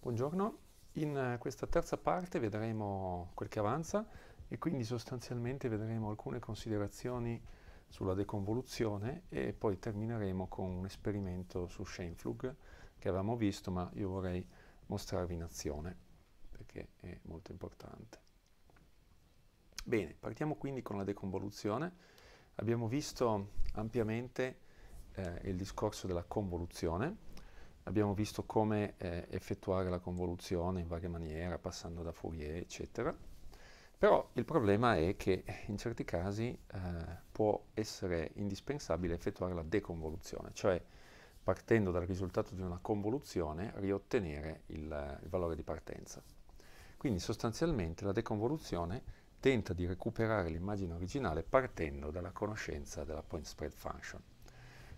Buongiorno, in eh, questa terza parte vedremo quel che avanza e quindi sostanzialmente vedremo alcune considerazioni sulla deconvoluzione e poi termineremo con un esperimento su Scheinflug che avevamo visto ma io vorrei mostrarvi in azione perché è molto importante. Bene, partiamo quindi con la deconvoluzione. Abbiamo visto ampiamente eh, il discorso della convoluzione abbiamo visto come eh, effettuare la convoluzione in varie maniere, passando da Fourier, eccetera. Però il problema è che in certi casi eh, può essere indispensabile effettuare la deconvoluzione, cioè partendo dal risultato di una convoluzione riottenere il, il valore di partenza. Quindi sostanzialmente la deconvoluzione tenta di recuperare l'immagine originale partendo dalla conoscenza della point spread function.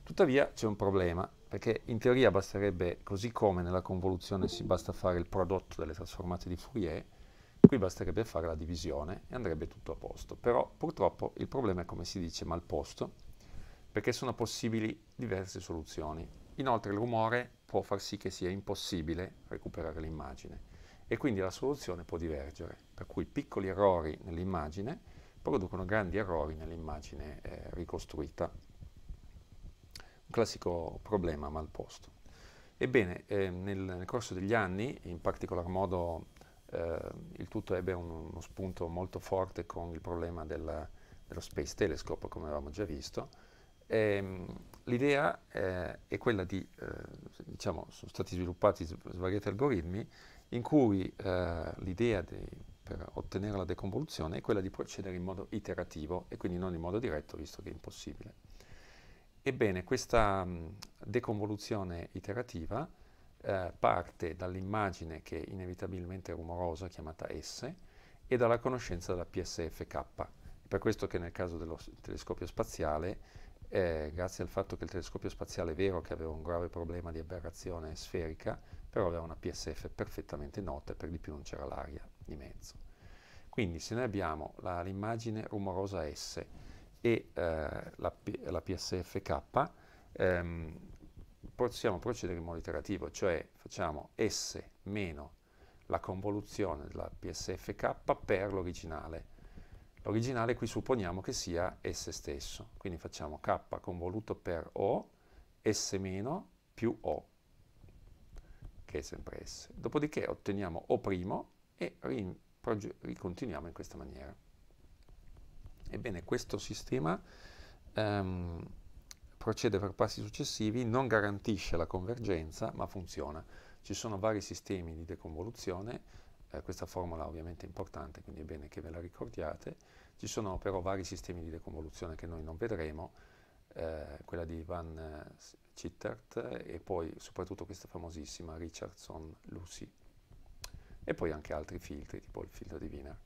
Tuttavia c'è un problema, perché in teoria basterebbe, così come nella convoluzione si basta fare il prodotto delle trasformate di Fourier, qui basterebbe fare la divisione e andrebbe tutto a posto. Però purtroppo il problema è, come si dice, mal posto, perché sono possibili diverse soluzioni. Inoltre il rumore può far sì che sia impossibile recuperare l'immagine e quindi la soluzione può divergere, per cui piccoli errori nell'immagine producono grandi errori nell'immagine eh, ricostruita classico problema mal posto. Ebbene, eh, nel, nel, corso degli anni, in particolar modo eh, il tutto ebbe un, uno spunto molto forte con il problema della, dello Space Telescope, come avevamo già visto, ehm, l'idea eh, è quella di, eh, diciamo, sono stati sviluppati svariati algoritmi in cui eh, l'idea per ottenere la deconvoluzione è quella di procedere in modo iterativo e quindi non in modo diretto, visto che è impossibile. Ebbene, questa deconvoluzione iterativa eh, parte dall'immagine che inevitabilmente è rumorosa, chiamata S, e dalla conoscenza della PSFK. È per questo che nel caso dello telescopio spaziale, eh, grazie al fatto che il telescopio spaziale è vero che aveva un grave problema di aberrazione sferica, però aveva una PSF perfettamente nota e per di più non c'era l'aria di mezzo. Quindi se noi abbiamo l'immagine rumorosa S, e eh, la, la, PSFK, ehm, possiamo procedere in modo iterativo, cioè facciamo S meno la convoluzione della PSFK per l'originale. L'originale qui supponiamo che sia S stesso, quindi facciamo K convoluto per O, S meno più O, che è sempre S. Dopodiché otteniamo O' e ricontinuiamo in questa maniera. Ebbene, questo sistema ehm, procede per passi successivi, non garantisce la convergenza, ma funziona. Ci sono vari sistemi di deconvoluzione, eh, questa formula ovviamente è importante, quindi è bene che ve la ricordiate. Ci sono però vari sistemi di deconvoluzione che noi non vedremo, eh, quella di Van Chittert eh, e poi soprattutto questa famosissima Richardson-Lucy e poi anche altri filtri, tipo il filtro di Wiener.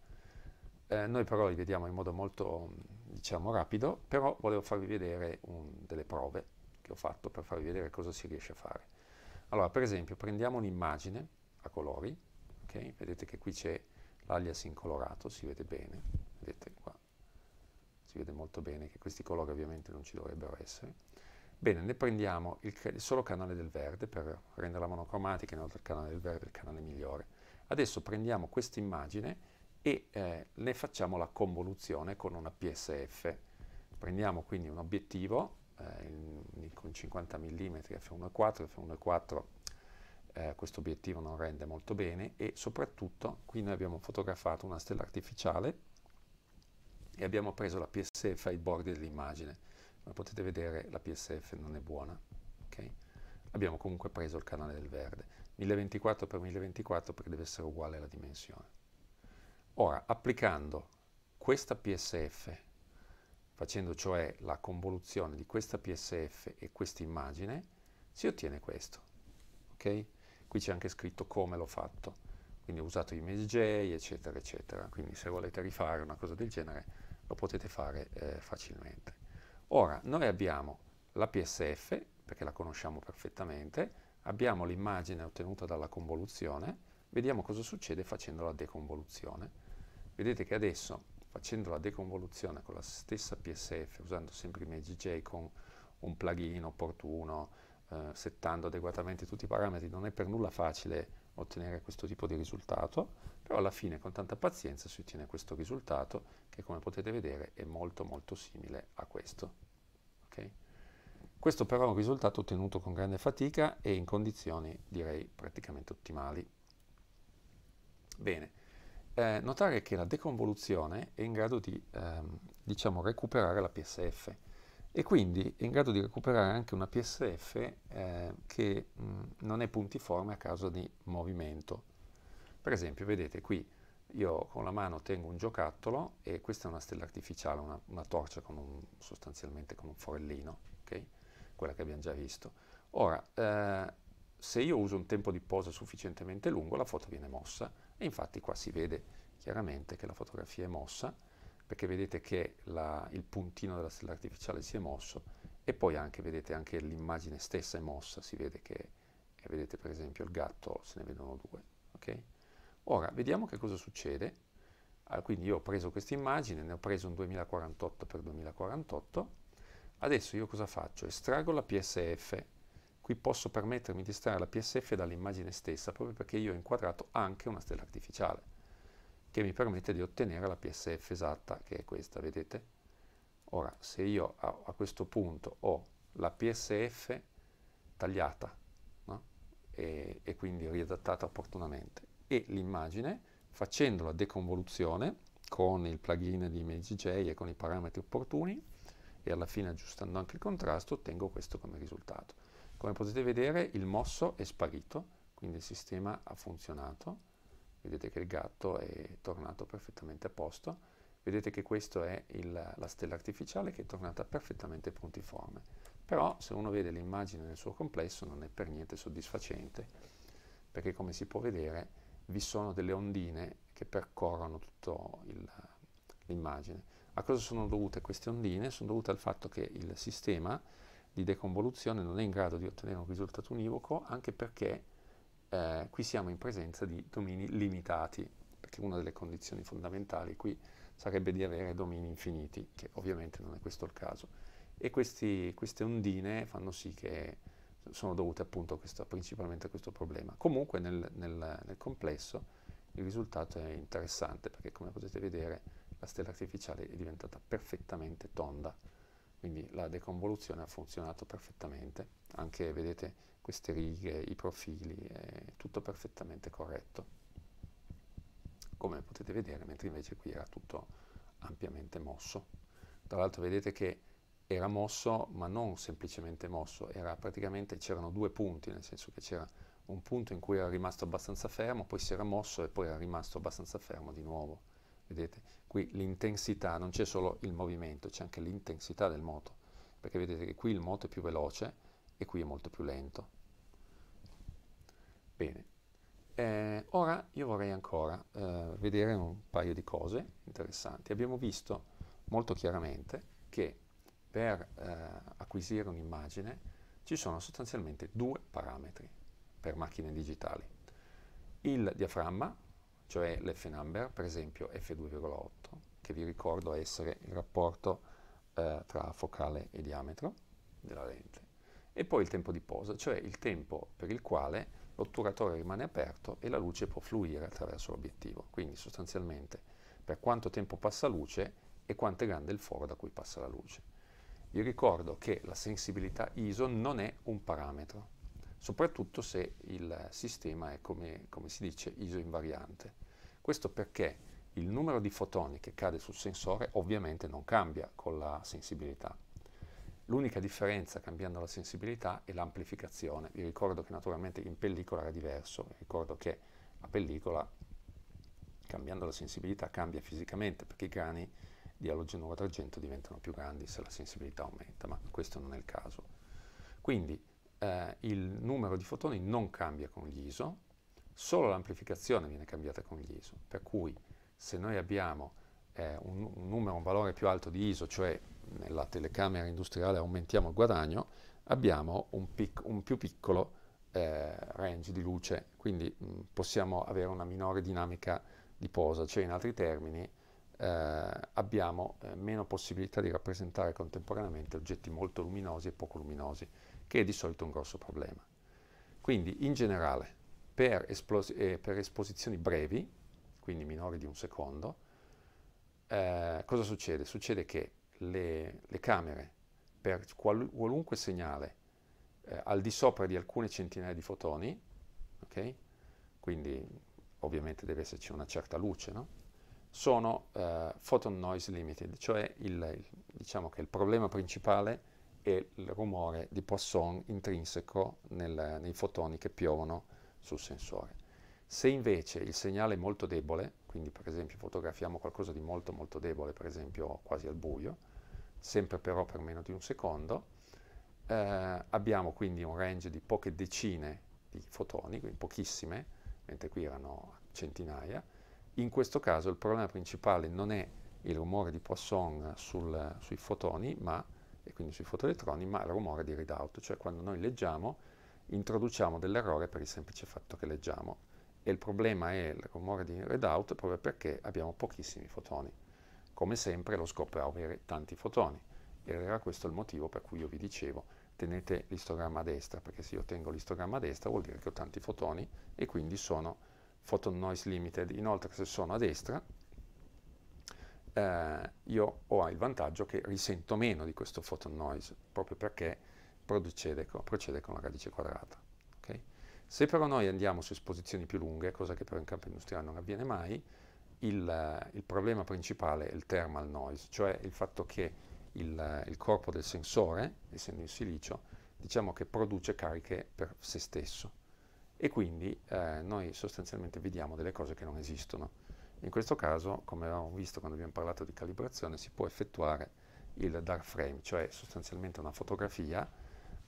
Eh, noi però li vediamo in modo molto, diciamo, rapido, però volevo farvi vedere un, delle prove che ho fatto per farvi vedere cosa si riesce a fare. Allora, per esempio, prendiamo un'immagine a colori, okay? vedete che qui c'è l'alias in colorato, si vede bene, vedete qua, si vede molto bene che questi colori ovviamente non ci dovrebbero essere. Bene, ne prendiamo il, il solo canale del verde per renderla monocromatica, inoltre il canale del verde è il canale migliore. Adesso prendiamo questa immagine e eh, ne facciamo la convoluzione con una PSF. Prendiamo quindi un obiettivo eh, con 50 mm f1.4, f1.4 eh, questo obiettivo non rende molto bene e soprattutto qui noi abbiamo fotografato una stella artificiale e abbiamo preso la PSF ai bordi dell'immagine. Come potete vedere la PSF non è buona. Okay? Abbiamo comunque preso il canale del verde. 1024x1024 perché deve essere uguale la dimensione. Ora, applicando questa PSF, facendo cioè la convoluzione di questa PSF e questa immagine, si ottiene questo. Okay? Qui c'è anche scritto come l'ho fatto, quindi ho usato ImageJ, eccetera, eccetera. Quindi se volete rifare una cosa del genere lo potete fare eh, facilmente. Ora, noi abbiamo la PSF, perché la conosciamo perfettamente, abbiamo l'immagine ottenuta dalla convoluzione, vediamo cosa succede facendo la deconvoluzione Vedete che adesso facendo la deconvoluzione con la stessa PSF, usando sempre i magic GJ con un plugin opportuno, eh, settando adeguatamente tutti i parametri, non è per nulla facile ottenere questo tipo di risultato, però alla fine con tanta pazienza si ottiene questo risultato che come potete vedere è molto molto simile a questo. Okay? Questo però è un risultato ottenuto con grande fatica e in condizioni direi praticamente ottimali. Bene eh, notare che la deconvoluzione è in grado di ehm, diciamo, recuperare la PSF e quindi è in grado di recuperare anche una PSF eh, che mh, non è puntiforme a causa di movimento. Per esempio, vedete qui io con la mano tengo un giocattolo e questa è una stella artificiale, una, una torcia con un, sostanzialmente con un forellino, okay? quella che abbiamo già visto. Ora, eh, se io uso un tempo di posa sufficientemente lungo, la foto viene mossa e infatti qua si vede chiaramente che la fotografia è mossa, perché vedete che la, il puntino della stella artificiale si è mosso e poi anche vedete anche l'immagine stessa è mossa, si vede che, eh, vedete per esempio il gatto, se ne vedono due. Okay? Ora, vediamo che cosa succede. Ah, quindi io ho preso questa immagine, ne ho preso un 2048 x 2048, adesso io cosa faccio? Estraggo la PSF Qui posso permettermi di estrarre la PSF dall'immagine stessa proprio perché io ho inquadrato anche una stella artificiale che mi permette di ottenere la PSF esatta che è questa, vedete? Ora, se io a, a questo punto ho la PSF tagliata no? e, e quindi riadattata opportunamente e l'immagine, facendo la deconvoluzione con il plugin di ImageJ e con i parametri opportuni e alla fine aggiustando anche il contrasto ottengo questo come risultato. Come potete vedere il mosso è sparito, quindi il sistema ha funzionato. Vedete che il gatto è tornato perfettamente a posto. Vedete che questa è il, la stella artificiale che è tornata perfettamente puntiforme. Però se uno vede l'immagine nel suo complesso non è per niente soddisfacente, perché come si può vedere vi sono delle ondine che percorrono tutta l'immagine. A cosa sono dovute queste ondine? Sono dovute al fatto che il sistema di deconvoluzione non è in grado di ottenere un risultato univoco anche perché eh, qui siamo in presenza di domini limitati, perché una delle condizioni fondamentali qui sarebbe di avere domini infiniti, che ovviamente non è questo il caso. E questi, queste ondine fanno sì che sono dovute appunto a questo, principalmente a questo problema. Comunque nel, nel, nel complesso il risultato è interessante perché come potete vedere la stella artificiale è diventata perfettamente tonda. Quindi la deconvoluzione ha funzionato perfettamente, anche vedete queste righe, i profili, è tutto perfettamente corretto come potete vedere, mentre invece qui era tutto ampiamente mosso. Tra l'altro vedete che era mosso, ma non semplicemente mosso, era praticamente c'erano due punti, nel senso che c'era un punto in cui era rimasto abbastanza fermo, poi si era mosso e poi era rimasto abbastanza fermo di nuovo. Vedete, qui l'intensità, non c'è solo il movimento, c'è anche l'intensità del moto, perché vedete che qui il moto è più veloce e qui è molto più lento. Bene, eh, ora io vorrei ancora eh, vedere un paio di cose interessanti. Abbiamo visto molto chiaramente che per eh, acquisire un'immagine ci sono sostanzialmente due parametri per macchine digitali. Il diaframma, cioè l'F number, per esempio F2,8, che vi ricordo essere il rapporto eh, tra focale e diametro della lente, e poi il tempo di posa, cioè il tempo per il quale l'otturatore rimane aperto e la luce può fluire attraverso l'obiettivo. Quindi sostanzialmente per quanto tempo passa luce e quanto è grande il foro da cui passa la luce. Vi ricordo che la sensibilità ISO non è un parametro, soprattutto se il sistema è, come, come si dice, ISO invariante questo perché il numero di fotoni che cade sul sensore ovviamente non cambia con la sensibilità. L'unica differenza cambiando la sensibilità è l'amplificazione. Vi ricordo che naturalmente in pellicola era diverso, vi ricordo che la pellicola cambiando la sensibilità cambia fisicamente perché i grani di allogenuro 300 diventano più grandi se la sensibilità aumenta, ma questo non è il caso. Quindi eh, il numero di fotoni non cambia con gli ISO, solo l'amplificazione viene cambiata con gli ISO, per cui se noi abbiamo eh, un, un, numero, un valore più alto di ISO, cioè nella telecamera industriale aumentiamo il guadagno, abbiamo un, un più piccolo eh, range di luce, quindi mh, mm, possiamo avere una minore dinamica di posa, cioè in altri termini eh, abbiamo eh, meno possibilità di rappresentare contemporaneamente oggetti molto luminosi e poco luminosi, che è di solito un grosso problema. Quindi in generale per, eh, per esposizioni brevi, quindi minori di un secondo, eh, cosa succede? Succede che le, le camere per qual qualunque segnale eh, al di sopra di alcune centinaia di fotoni, okay? quindi ovviamente deve esserci una certa luce, no? sono eh, photon noise limited, cioè il, il, diciamo che il problema principale è il rumore di Poisson intrinseco nel, nei fotoni che piovono sul sensore. Se invece il segnale è molto debole, quindi per esempio fotografiamo qualcosa di molto molto debole, per esempio quasi al buio, sempre però per meno di un secondo, eh, abbiamo quindi un range di poche decine di fotoni, quindi pochissime, mentre qui erano centinaia. In questo caso il problema principale non è il rumore di Poisson sul, sui fotoni, ma, e quindi sui fotoelettroni, ma il rumore di readout, cioè quando noi leggiamo introduciamo dell'errore per il semplice fatto che leggiamo e il problema è il rumore di out proprio perché abbiamo pochissimi fotoni. Come sempre lo scopo è avere tanti fotoni Ed era questo il motivo per cui io vi dicevo tenete l'istogramma a destra perché se io tengo l'istogramma a destra vuol dire che ho tanti fotoni e quindi sono photon noise limited. Inoltre se sono a destra eh, io ho il vantaggio che risento meno di questo photon noise proprio perché procede con, procede con la radice quadrata. Okay? Se però noi andiamo su esposizioni più lunghe, cosa che però in campo industriale non avviene mai, il, il problema principale è il thermal noise, cioè il fatto che il, il corpo del sensore, essendo in silicio, diciamo che produce cariche per se stesso e quindi eh, noi sostanzialmente vediamo delle cose che non esistono. In questo caso, come avevamo visto quando abbiamo parlato di calibrazione, si può effettuare il dark frame, cioè sostanzialmente una fotografia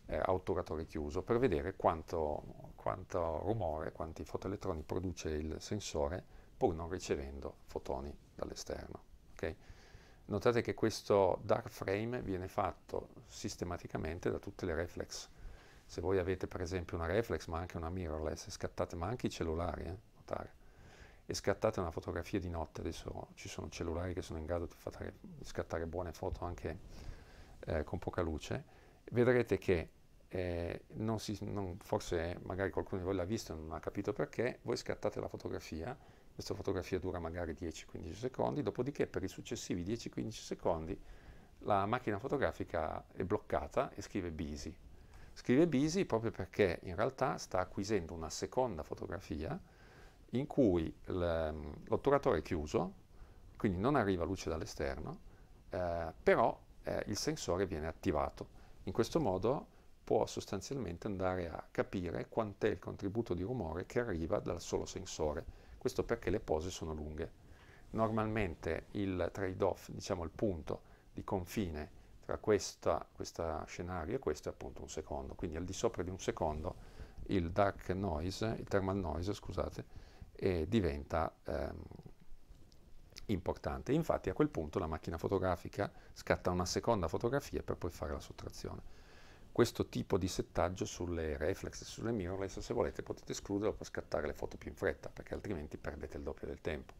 eh, a otturatore chiuso per vedere quanto, quanto rumore, quanti fotoelettroni produce il sensore pur non ricevendo fotoni dall'esterno. Okay? Notate che questo dark frame viene fatto sistematicamente da tutte le reflex. Se voi avete per esempio una reflex, ma anche una mirrorless, e scattate, ma anche i cellulari, eh, notare, e scattate una fotografia di notte, adesso ci sono cellulari che sono in grado di, fatare, di scattare buone foto anche eh, con poca luce, vedrete che eh, non si, non, forse magari qualcuno di voi l'ha visto e non ha capito perché, voi scattate la fotografia, questa fotografia dura magari 10-15 secondi, dopodiché per i successivi 10-15 secondi la macchina fotografica è bloccata e scrive busy. Scrive busy proprio perché in realtà sta acquisendo una seconda fotografia in cui l'otturatore è chiuso, quindi non arriva luce dall'esterno, eh, però eh, il sensore viene attivato. In questo modo può sostanzialmente andare a capire quant'è il contributo di rumore che arriva dal solo sensore. Questo perché le pose sono lunghe. Normalmente il trade-off, diciamo il punto di confine tra questo scenario e questo è appunto un secondo, quindi al di sopra di un secondo il dark noise, il thermal noise, scusate, eh, diventa ehm, importante. Infatti a quel punto la macchina fotografica scatta una seconda fotografia per poi fare la sottrazione questo tipo di settaggio sulle reflex e sulle mirrorless, se volete potete escluderlo per scattare le foto più in fretta, perché altrimenti perdete il doppio del tempo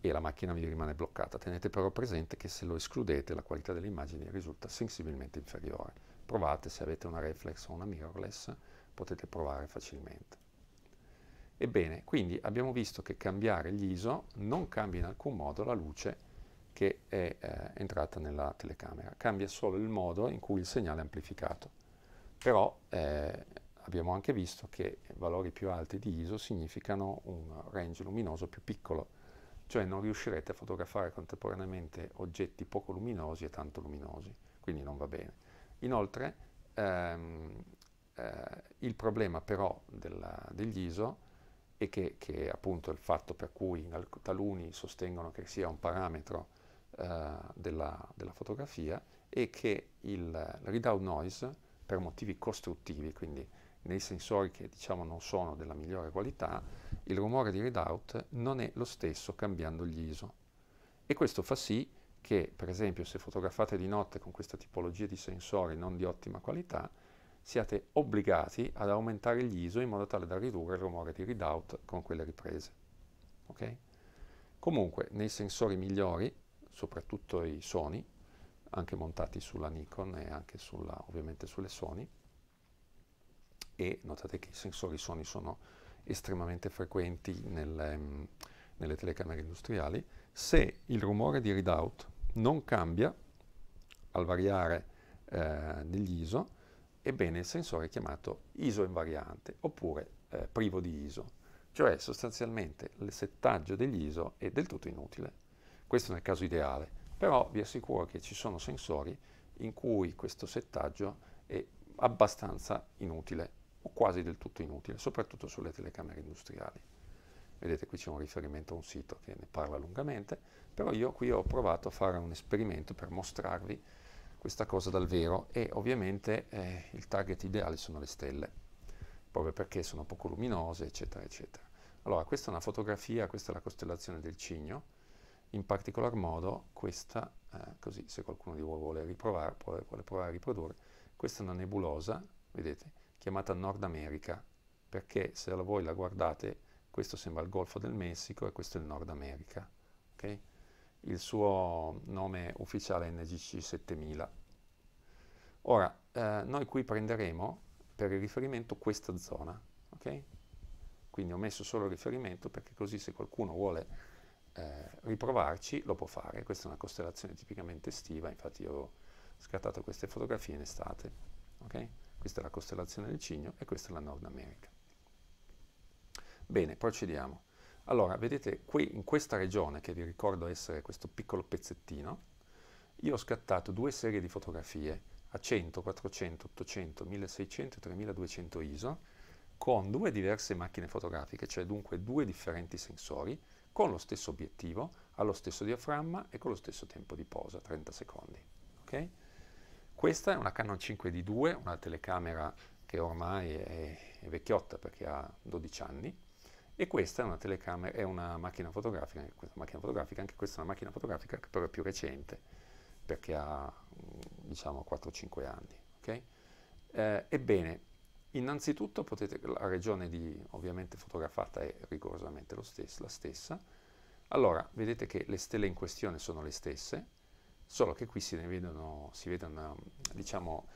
e la macchina vi rimane bloccata. Tenete però presente che se lo escludete la qualità delle immagini risulta sensibilmente inferiore. Provate, se avete una reflex o una mirrorless, potete provare facilmente. Ebbene, quindi abbiamo visto che cambiare gli ISO non cambia in alcun modo la luce che è eh, entrata nella telecamera. Cambia solo il modo in cui il segnale è amplificato. Però eh, abbiamo anche visto che valori più alti di ISO significano un range luminoso più piccolo, cioè non riuscirete a fotografare contemporaneamente oggetti poco luminosi e tanto luminosi, quindi non va bene. Inoltre ehm, eh, il problema però della, degli ISO è che, che, appunto il fatto per cui taluni sostengono che sia un parametro eh, della, della, fotografia è che il readout noise, per motivi costruttivi, quindi nei sensori che diciamo non sono della migliore qualità, il rumore di readout non è lo stesso cambiando gli ISO. E questo fa sì che, per esempio, se fotografate di notte con questa tipologia di sensori non di ottima qualità, siate obbligati ad aumentare gli ISO in modo tale da ridurre il rumore di readout con quelle riprese. Okay? Comunque, nei sensori migliori, soprattutto i Sony, anche montati sulla Nikon e anche sulla, ovviamente sulle Sony. E notate che i sensori Sony sono estremamente frequenti nelle, mm, nelle telecamere industriali. Se il rumore di readout non cambia al variare eh, degli ISO, ebbene il sensore è chiamato ISO invariante oppure eh, privo di ISO, cioè sostanzialmente il settaggio degli ISO è del tutto inutile questo nel caso ideale, però vi assicuro che ci sono sensori in cui questo settaggio è abbastanza inutile o quasi del tutto inutile, soprattutto sulle telecamere industriali. Vedete qui c'è un riferimento a un sito che ne parla lungamente, però io qui ho provato a fare un esperimento per mostrarvi questa cosa dal vero e ovviamente eh, il target ideale sono le stelle, proprio perché sono poco luminose, eccetera, eccetera. Allora, questa è una fotografia, questa è la costellazione del Cigno, in particolar modo questa, eh, così se qualcuno di voi vuole, riprovare, vuole, vuole provare a riprodurre, questa è una nebulosa, vedete, chiamata Nord America, perché se la voi la guardate, questo sembra il Golfo del Messico e questo è il Nord America. Okay? Il suo nome ufficiale è NGC 7000. Ora, eh, noi qui prenderemo per il riferimento questa zona, ok? Quindi ho messo solo il riferimento perché così se qualcuno vuole eh, riprovarci, lo può fare. Questa è una costellazione tipicamente estiva, infatti io ho scattato queste fotografie in estate. Okay? Questa è la costellazione del Cigno e questa è la Nord America. Bene, procediamo. Allora, vedete, qui in questa regione, che vi ricordo essere questo piccolo pezzettino, io ho scattato due serie di fotografie a 100, 400, 800, 1600 e 3200 ISO con due diverse macchine fotografiche, cioè dunque due differenti sensori, con lo stesso obiettivo, allo stesso diaframma e con lo stesso tempo di posa, 30 secondi. Okay? Questa è una Canon 5D2, una telecamera che ormai è, è vecchiotta perché ha 12 anni, e questa è una telecamera, è una macchina fotografica, macchina fotografica, anche questa è una macchina fotografica che però è più recente, perché ha diciamo 4-5 anni. Okay? Eh, ebbene, Innanzitutto potete, la regione di, ovviamente fotografata è rigorosamente stesso, la stessa, allora vedete che le stelle in questione sono le stesse, solo che qui si ne vedono, si vedono diciamo,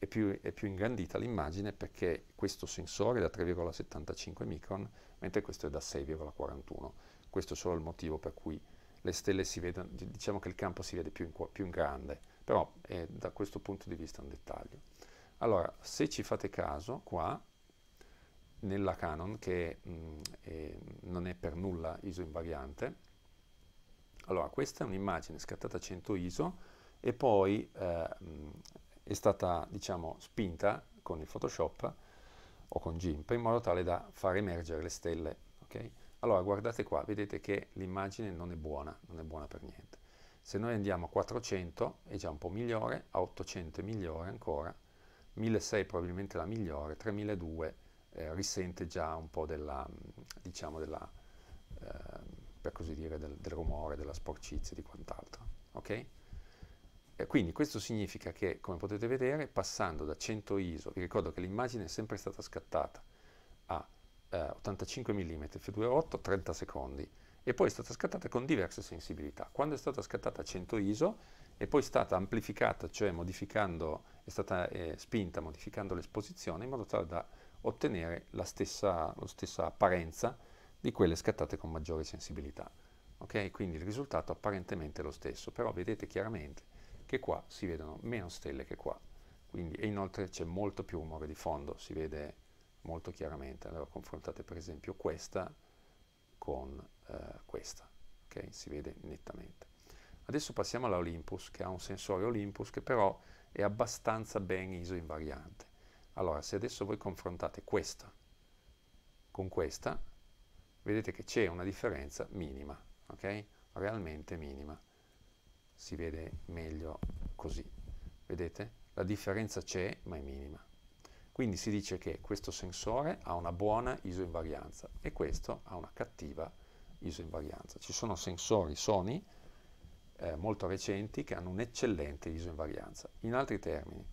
è più, è più ingrandita l'immagine perché questo sensore è da 3,75 micron, mentre questo è da 6,41. Questo è solo il motivo per cui le stelle si vedono, diciamo che il campo si vede più in, più in grande, però è eh, da questo punto di vista è un dettaglio. Allora, se ci fate caso, qua, nella Canon, che mh, mm, eh, non è per nulla ISO invariante, allora, questa è un'immagine scattata a 100 ISO e poi eh, è stata, diciamo, spinta con il Photoshop o con GIMP in modo tale da far emergere le stelle, okay? Allora, guardate qua, vedete che l'immagine non è buona, non è buona per niente. Se noi andiamo a 400 è già un po' migliore, a 800 è migliore ancora, 1600 probabilmente la migliore, 3200 eh, risente già un po' della, diciamo della, eh, per così dire, del, del, rumore, della sporcizia e di quant'altro. Ok? E quindi questo significa che, come potete vedere, passando da 100 ISO, vi ricordo che l'immagine è sempre stata scattata a eh, 85 mm f2.8, 30 secondi, e poi è stata scattata con diverse sensibilità. Quando è stata scattata a 100 ISO, e poi è stata amplificata, cioè è stata eh, spinta modificando l'esposizione in modo tale da ottenere la stessa, la stessa apparenza di quelle scattate con maggiore sensibilità. Okay? Quindi il risultato apparentemente è lo stesso, però vedete chiaramente che qua si vedono meno stelle che qua. Quindi, e inoltre c'è molto più rumore di fondo, si vede molto chiaramente. Allora confrontate per esempio questa con eh, questa, okay? si vede nettamente. Adesso passiamo alla Olympus, che ha un sensore Olympus che però è abbastanza ben ISO invariante. Allora, se adesso voi confrontate questa con questa, vedete che c'è una differenza minima, ok? Realmente minima. Si vede meglio così. Vedete? La differenza c'è, ma è minima. Quindi si dice che questo sensore ha una buona isoinvarianza e questo ha una cattiva isoinvarianza. Ci sono sensori Sony eh, molto recenti che hanno un'eccellente ISO invarianza. In altri termini,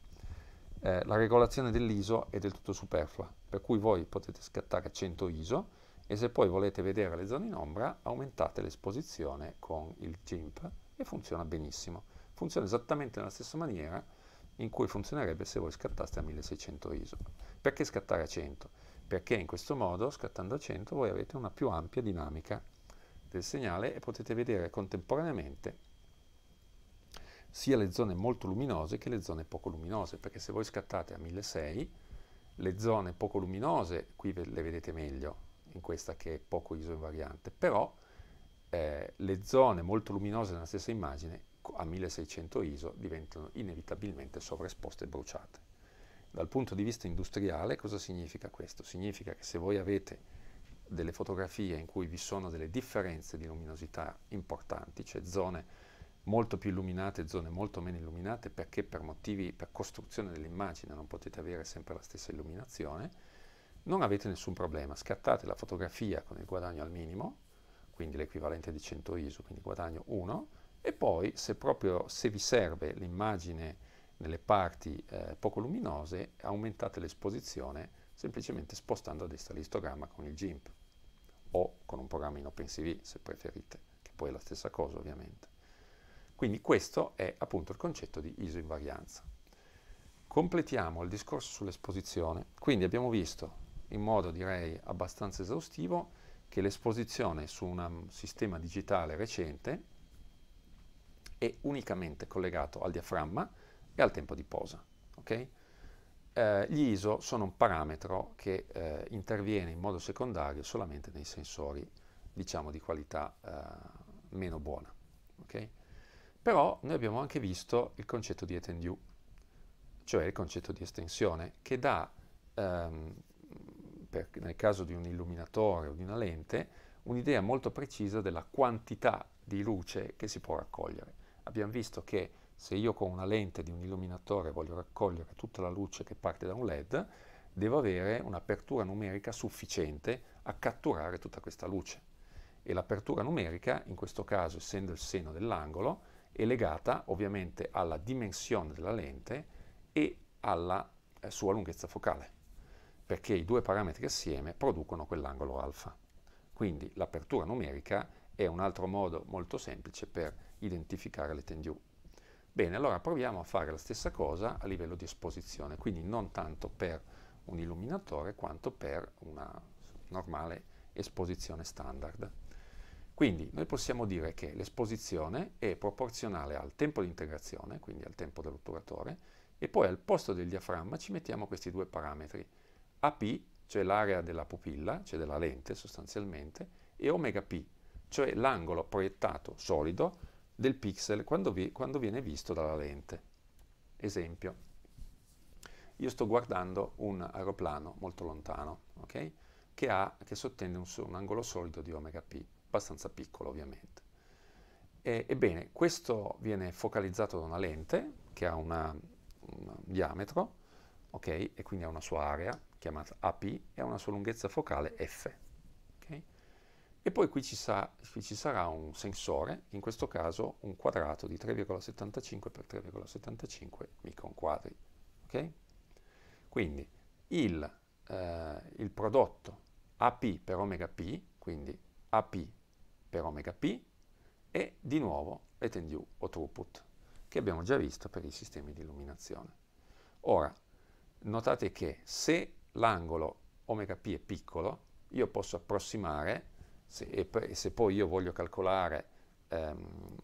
eh, la regolazione dell'ISO è del tutto superflua, per cui voi potete scattare 100 ISO e se poi volete vedere le zone in ombra aumentate l'esposizione con il GIMP e funziona benissimo. Funziona esattamente nella stessa maniera in cui funzionerebbe se voi scattaste a 1600 ISO. Perché scattare a 100? Perché in questo modo, scattando a 100, voi avete una più ampia dinamica del segnale e potete vedere contemporaneamente sia le zone molto luminose che le zone poco luminose, perché se voi scattate a 1600, le zone poco luminose qui le vedete meglio in questa che è poco isoinvariante, però eh, le zone molto luminose nella stessa immagine a 1600 ISO diventano inevitabilmente sovraesposte e bruciate. Dal punto di vista industriale cosa significa questo? Significa che se voi avete delle fotografie in cui vi sono delle differenze di luminosità importanti, cioè zone molto più illuminate, zone molto meno illuminate, perché per motivi, per costruzione dell'immagine non potete avere sempre la stessa illuminazione, non avete nessun problema, scattate la fotografia con il guadagno al minimo, quindi l'equivalente di 100 ISO, quindi guadagno 1, e poi se proprio se vi serve l'immagine nelle parti eh, poco luminose, aumentate l'esposizione semplicemente spostando a destra l'istogramma con il GIMP o con un programma in OpenCV se preferite, che poi è la stessa cosa ovviamente. Quindi questo è appunto il concetto di isoinvarianza. Completiamo il discorso sull'esposizione. Quindi abbiamo visto in modo direi abbastanza esaustivo che l'esposizione su un um, sistema digitale recente è unicamente collegato al diaframma e al tempo di posa. Okay? Eh, gli ISO sono un parametro che eh, interviene in modo secondario solamente nei sensori diciamo di qualità eh, meno buona. Okay? Però noi abbiamo anche visto il concetto di etendue, cioè il concetto di estensione, che dà, ehm, per, nel caso di un illuminatore o di una lente, un'idea molto precisa della quantità di luce che si può raccogliere. Abbiamo visto che se io con una lente di un illuminatore voglio raccogliere tutta la luce che parte da un LED, devo avere un'apertura numerica sufficiente a catturare tutta questa luce. E l'apertura numerica, in questo caso essendo il seno dell'angolo, è legata ovviamente alla dimensione della lente e alla eh, sua lunghezza focale, perché i due parametri assieme producono quell'angolo alfa. Quindi l'apertura numerica è un altro modo molto semplice per identificare le tenue. Bene, allora proviamo a fare la stessa cosa a livello di esposizione, quindi non tanto per un illuminatore quanto per una normale esposizione standard. Quindi noi possiamo dire che l'esposizione è proporzionale al tempo di integrazione, quindi al tempo dell'otturatore, e poi al posto del diaframma ci mettiamo questi due parametri, AP, cioè l'area della pupilla, cioè della lente sostanzialmente, e ωp, cioè l'angolo proiettato solido del pixel quando, vi, quando viene visto dalla lente. Esempio, io sto guardando un aeroplano molto lontano, okay? che, ha, che sottende un, un angolo solido di ωp abbastanza piccolo ovviamente. E, ebbene, questo viene focalizzato da una lente che ha una, un diametro, ok, e quindi ha una sua area chiamata AP e ha una sua lunghezza focale F. Okay? E poi qui ci, sa, qui ci, sarà un sensore, in questo caso un quadrato di 3,75 x 3,75 micron quadri. Okay? Quindi il, eh, il prodotto AP per omega P, quindi AP per omega p e di nuovo EtNU o throughput, che abbiamo già visto per i sistemi di illuminazione. Ora, notate che se l'angolo omega p è piccolo, io posso approssimare, se, e, se poi io voglio calcolare, ehm,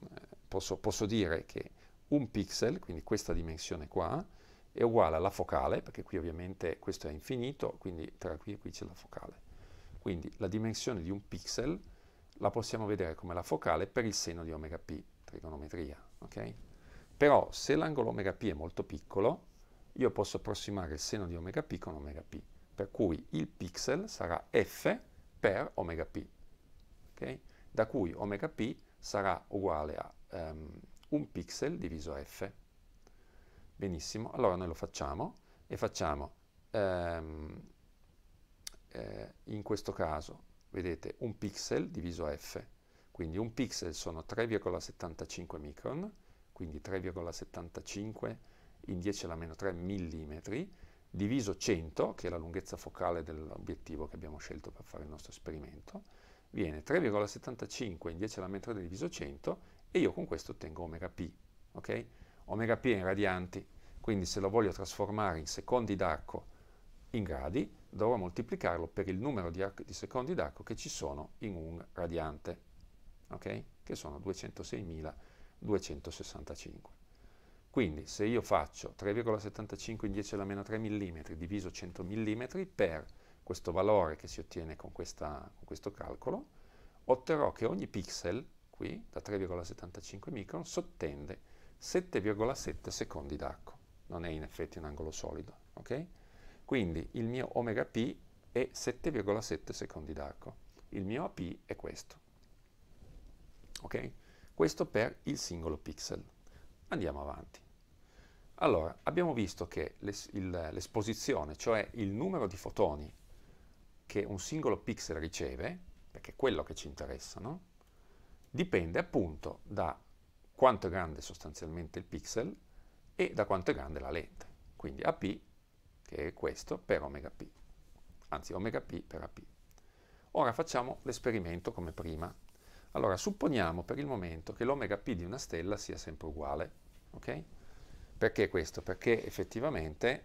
posso, posso dire che un pixel, quindi questa dimensione qua, è uguale alla focale, perché qui ovviamente questo è infinito, quindi tra qui e qui c'è la focale. Quindi la dimensione di un pixel la possiamo vedere come la focale per il seno di omega p, trigonometria, ok? Però se l'angolo omega p è molto piccolo, io posso approssimare il seno di omega p con omega p, per cui il pixel sarà f per omega p, ok? Da cui omega p sarà uguale a um, un pixel diviso f. Benissimo, allora noi lo facciamo e facciamo um, eh, in questo caso vedete un pixel diviso f, quindi un pixel sono 3,75 micron, quindi 3,75 in 10 alla meno 3 mm, diviso 100, che è la lunghezza focale dell'obiettivo che abbiamo scelto per fare il nostro esperimento, viene 3,75 in 10 alla meno 3 diviso 100 e io con questo ottengo omega p, ok? Omega p è in radianti, quindi se lo voglio trasformare in secondi d'arco in gradi, dovrò moltiplicarlo per il numero di, arco, di secondi d'arco che ci sono in un radiante, okay? che sono 206.265. Quindi se io faccio 3,75 in 10 alla meno 3 mm diviso 100 mm per questo valore che si ottiene con, questa, con questo calcolo, otterrò che ogni pixel, qui da 3,75 micron, sottende 7,7 secondi d'arco. Non è in effetti un angolo solido, ok? Quindi il mio omega p è 7,7 secondi d'arco. Il mio AP è questo. Ok? Questo per il singolo pixel. Andiamo avanti. Allora, abbiamo visto che l'es- il, l'esposizione, cioè il numero di fotoni che un singolo pixel riceve, perché è quello che ci interessa, no? dipende appunto da quanto è grande sostanzialmente il pixel e da quanto è grande la lente. Quindi AP che è questo, per omega p, anzi omega p per AP. Ora facciamo l'esperimento come prima. Allora, supponiamo per il momento che l'omega p di una stella sia sempre uguale, ok? Perché questo? Perché effettivamente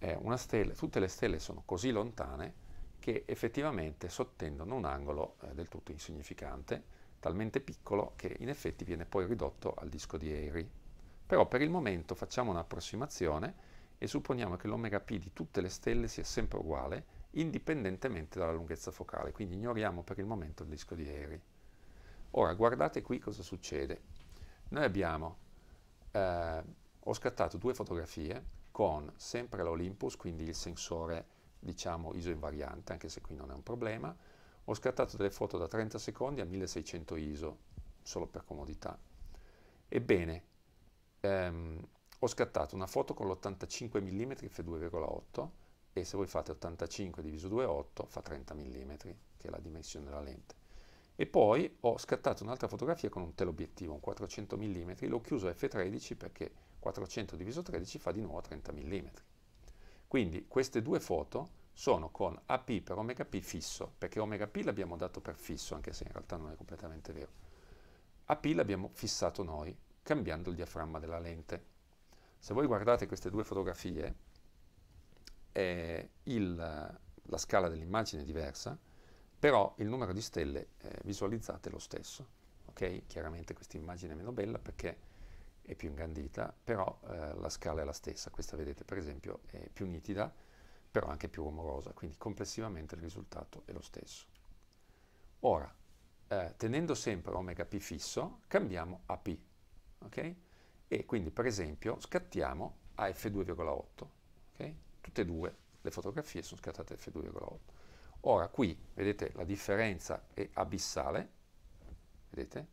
eh, stella, tutte le stelle sono così lontane che effettivamente sottendono un angolo eh, del tutto insignificante, talmente piccolo che in effetti viene poi ridotto al disco di Airy. Però per il momento facciamo un'approssimazione e supponiamo che l'omega p di tutte le stelle sia sempre uguale indipendentemente dalla lunghezza focale, quindi ignoriamo per il momento il disco di Eri. Ora guardate qui cosa succede. Noi abbiamo, eh, ho scattato due fotografie con sempre l'Olympus, quindi il sensore diciamo ISO invariante, anche se qui non è un problema, ho scattato delle foto da 30 secondi a 1600 ISO, solo per comodità. Ebbene, ehm, ho scattato una foto con l'85 mm f2,8 e se voi fate 85 diviso 2,8 fa 30 mm, che è la dimensione della lente. E poi ho scattato un'altra fotografia con un teleobiettivo, un 400 mm, l'ho chiuso f13 perché 400 diviso 13 fa di nuovo 30 mm. Quindi queste due foto sono con AP per omega P fisso, perché omega P l'abbiamo dato per fisso, anche se in realtà non è completamente vero. AP l'abbiamo fissato noi, cambiando il diaframma della lente. Se voi guardate queste due fotografie, eh, il, la scala dell'immagine è diversa, però il numero di stelle eh, visualizzate è lo stesso. Okay? Chiaramente questa immagine è meno bella perché è più ingrandita, però eh, la scala è la stessa. Questa vedete per esempio è più nitida, però anche più rumorosa, quindi complessivamente il risultato è lo stesso. Ora, eh, tenendo sempre omega p fisso, cambiamo a p. Okay? e quindi per esempio scattiamo a f2,8, okay? tutte e due le fotografie sono scattate a f2,8. Ora qui vedete la differenza è abissale, vedete?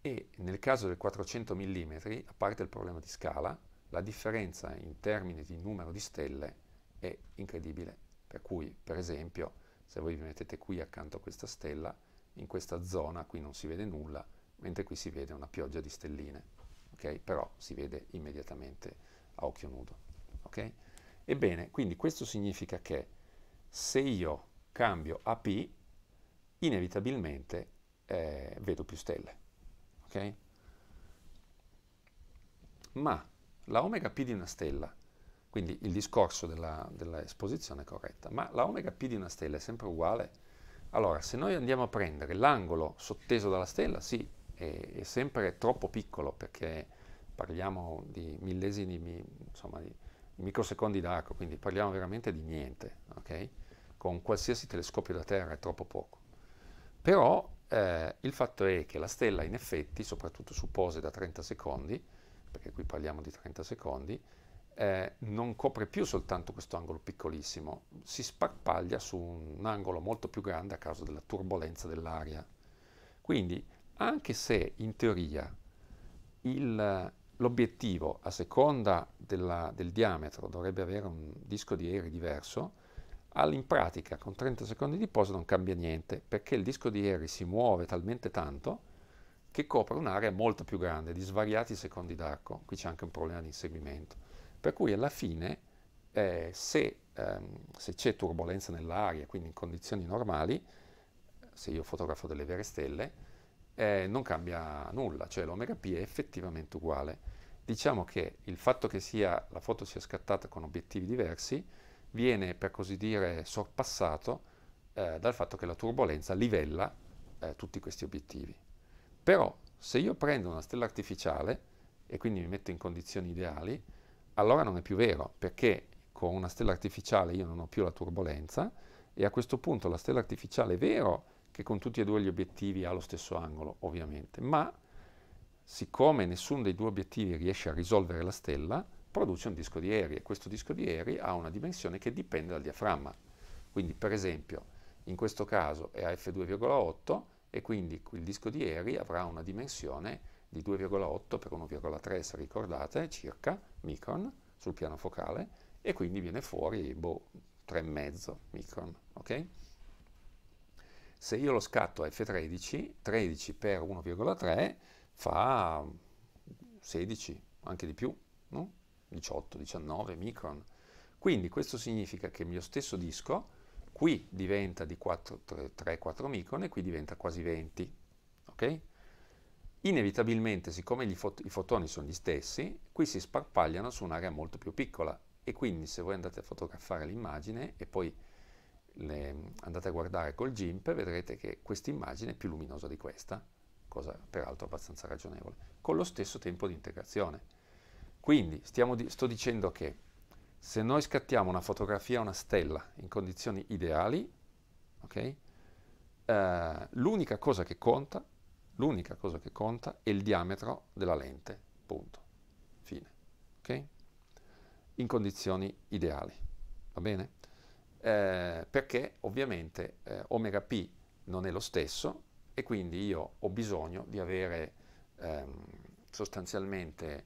E nel caso del 400 mm, a parte il problema di scala, la differenza in termini di numero di stelle è incredibile. Per cui, per esempio, se voi vi mettete qui accanto a questa stella, in questa zona qui non si vede nulla, mentre qui si vede una pioggia di stelline ok? Però si vede immediatamente a occhio nudo, ok? Ebbene, quindi questo significa che se io cambio a P, inevitabilmente eh, vedo più stelle, ok? Ma la omega P di una stella, quindi il discorso dell'esposizione è corretto, ma la omega P di una stella è sempre uguale? Allora, se noi andiamo a prendere l'angolo sotteso dalla stella, sì, è, è sempre troppo piccolo perché parliamo di millesimi, insomma, di microsecondi d'arco, quindi parliamo veramente di niente, ok? Con qualsiasi telescopio da Terra è troppo poco. Però eh, il fatto è che la stella in effetti, soprattutto su pose da 30 secondi, perché qui parliamo di 30 secondi, eh, non copre più soltanto questo angolo piccolissimo, si sparpaglia su un angolo molto più grande a causa della turbolenza dell'aria. Quindi anche se in teoria l'obiettivo a seconda della, del diametro dovrebbe avere un disco di aerei diverso, in pratica con 30 secondi di posa non cambia niente perché il disco di aerei si muove talmente tanto che copre un'area molto più grande di svariati secondi d'arco, qui c'è anche un problema di inseguimento, per cui alla fine eh, se, ehm, se c'è turbolenza nell'aria, quindi in condizioni normali, se io fotografo delle vere stelle, eh, non cambia nulla, cioè l'omega P è effettivamente uguale. Diciamo che il fatto che sia, la foto sia scattata con obiettivi diversi viene per così dire sorpassato eh, dal fatto che la turbolenza livella eh, tutti questi obiettivi. Però se io prendo una stella artificiale e quindi mi metto in condizioni ideali, allora non è più vero, perché con una stella artificiale io non ho più la turbolenza e a questo punto la stella artificiale è vero che con tutti e due gli obiettivi ha lo stesso angolo, ovviamente, ma siccome nessuno dei due obiettivi riesce a risolvere la stella, produce un disco di Eri e questo disco di Eri ha una dimensione che dipende dal diaframma. Quindi, per esempio, in questo caso è a f2,8 e quindi il disco di Eri avrà una dimensione di 2,8 per 1,3, se ricordate, circa micron sul piano focale e quindi viene fuori boh, 3,5 micron, ok? se io lo scatto a f13, 13 per 1,3 fa 16, anche di più, no? 18, 19 micron. Quindi questo significa che il mio stesso disco qui diventa di 3-4 micron e qui diventa quasi 20. Ok? Inevitabilmente, siccome fot i fotoni sono gli stessi, qui si sparpagliano su un'area molto più piccola e quindi se voi andate a fotografare l'immagine e poi le, andate a guardare col GIMP vedrete che questa immagine è più luminosa di questa, cosa peraltro abbastanza ragionevole, con lo stesso tempo di integrazione. Quindi di, sto dicendo che se noi scattiamo una fotografia a una stella in condizioni ideali, okay, eh, l'unica cosa che conta, l'unica cosa che conta è il diametro della lente, punto, fine, okay? In condizioni ideali, va bene? eh, perché ovviamente eh, omega P non è lo stesso e quindi io ho bisogno di avere ehm, sostanzialmente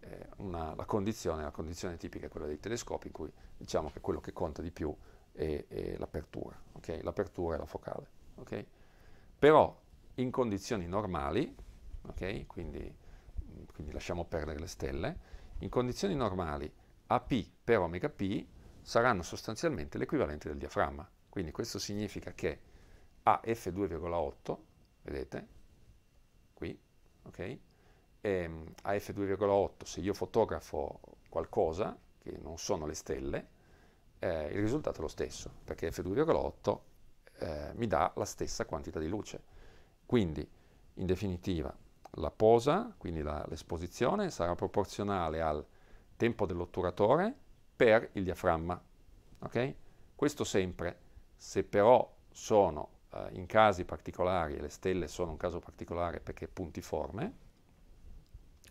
eh, una, la, condizione, la condizione tipica è quella dei telescopi in cui diciamo che quello che conta di più è, è l'apertura, okay? l'apertura è la focale. Okay? Però in condizioni normali, okay? quindi, quindi lasciamo perdere le stelle, in condizioni normali AP per omega P saranno sostanzialmente l'equivalente del diaframma. Quindi questo significa che a F2,8, vedete, qui, ok? E mm, a F2,8 se io fotografo qualcosa, che non sono le stelle, eh, il risultato è lo stesso, perché F2,8 eh, mi dà la stessa quantità di luce. Quindi, in definitiva, la posa, quindi l'esposizione, sarà proporzionale al tempo dell'otturatore, per il diaframma. Okay? Questo sempre, se però sono eh, in casi particolari, e le stelle sono un caso particolare perché è puntiforme,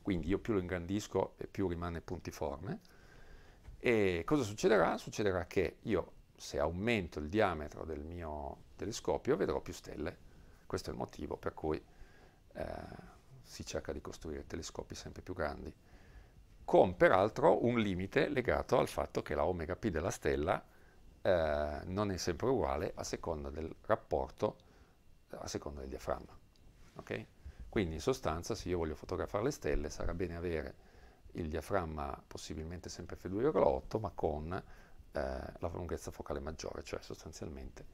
quindi io più lo ingrandisco e più rimane puntiforme, e cosa succederà? Succederà che io, se aumento il diametro del mio telescopio, vedrò più stelle. Questo è il motivo per cui eh, si cerca di costruire telescopi sempre più grandi con peraltro un limite legato al fatto che la omega p della stella eh, non è sempre uguale a seconda del rapporto, eh, a seconda del diaframma. Okay? Quindi in sostanza se io voglio fotografare le stelle sarà bene avere il diaframma possibilmente sempre F2,8 ma con eh, la lunghezza focale maggiore, cioè sostanzialmente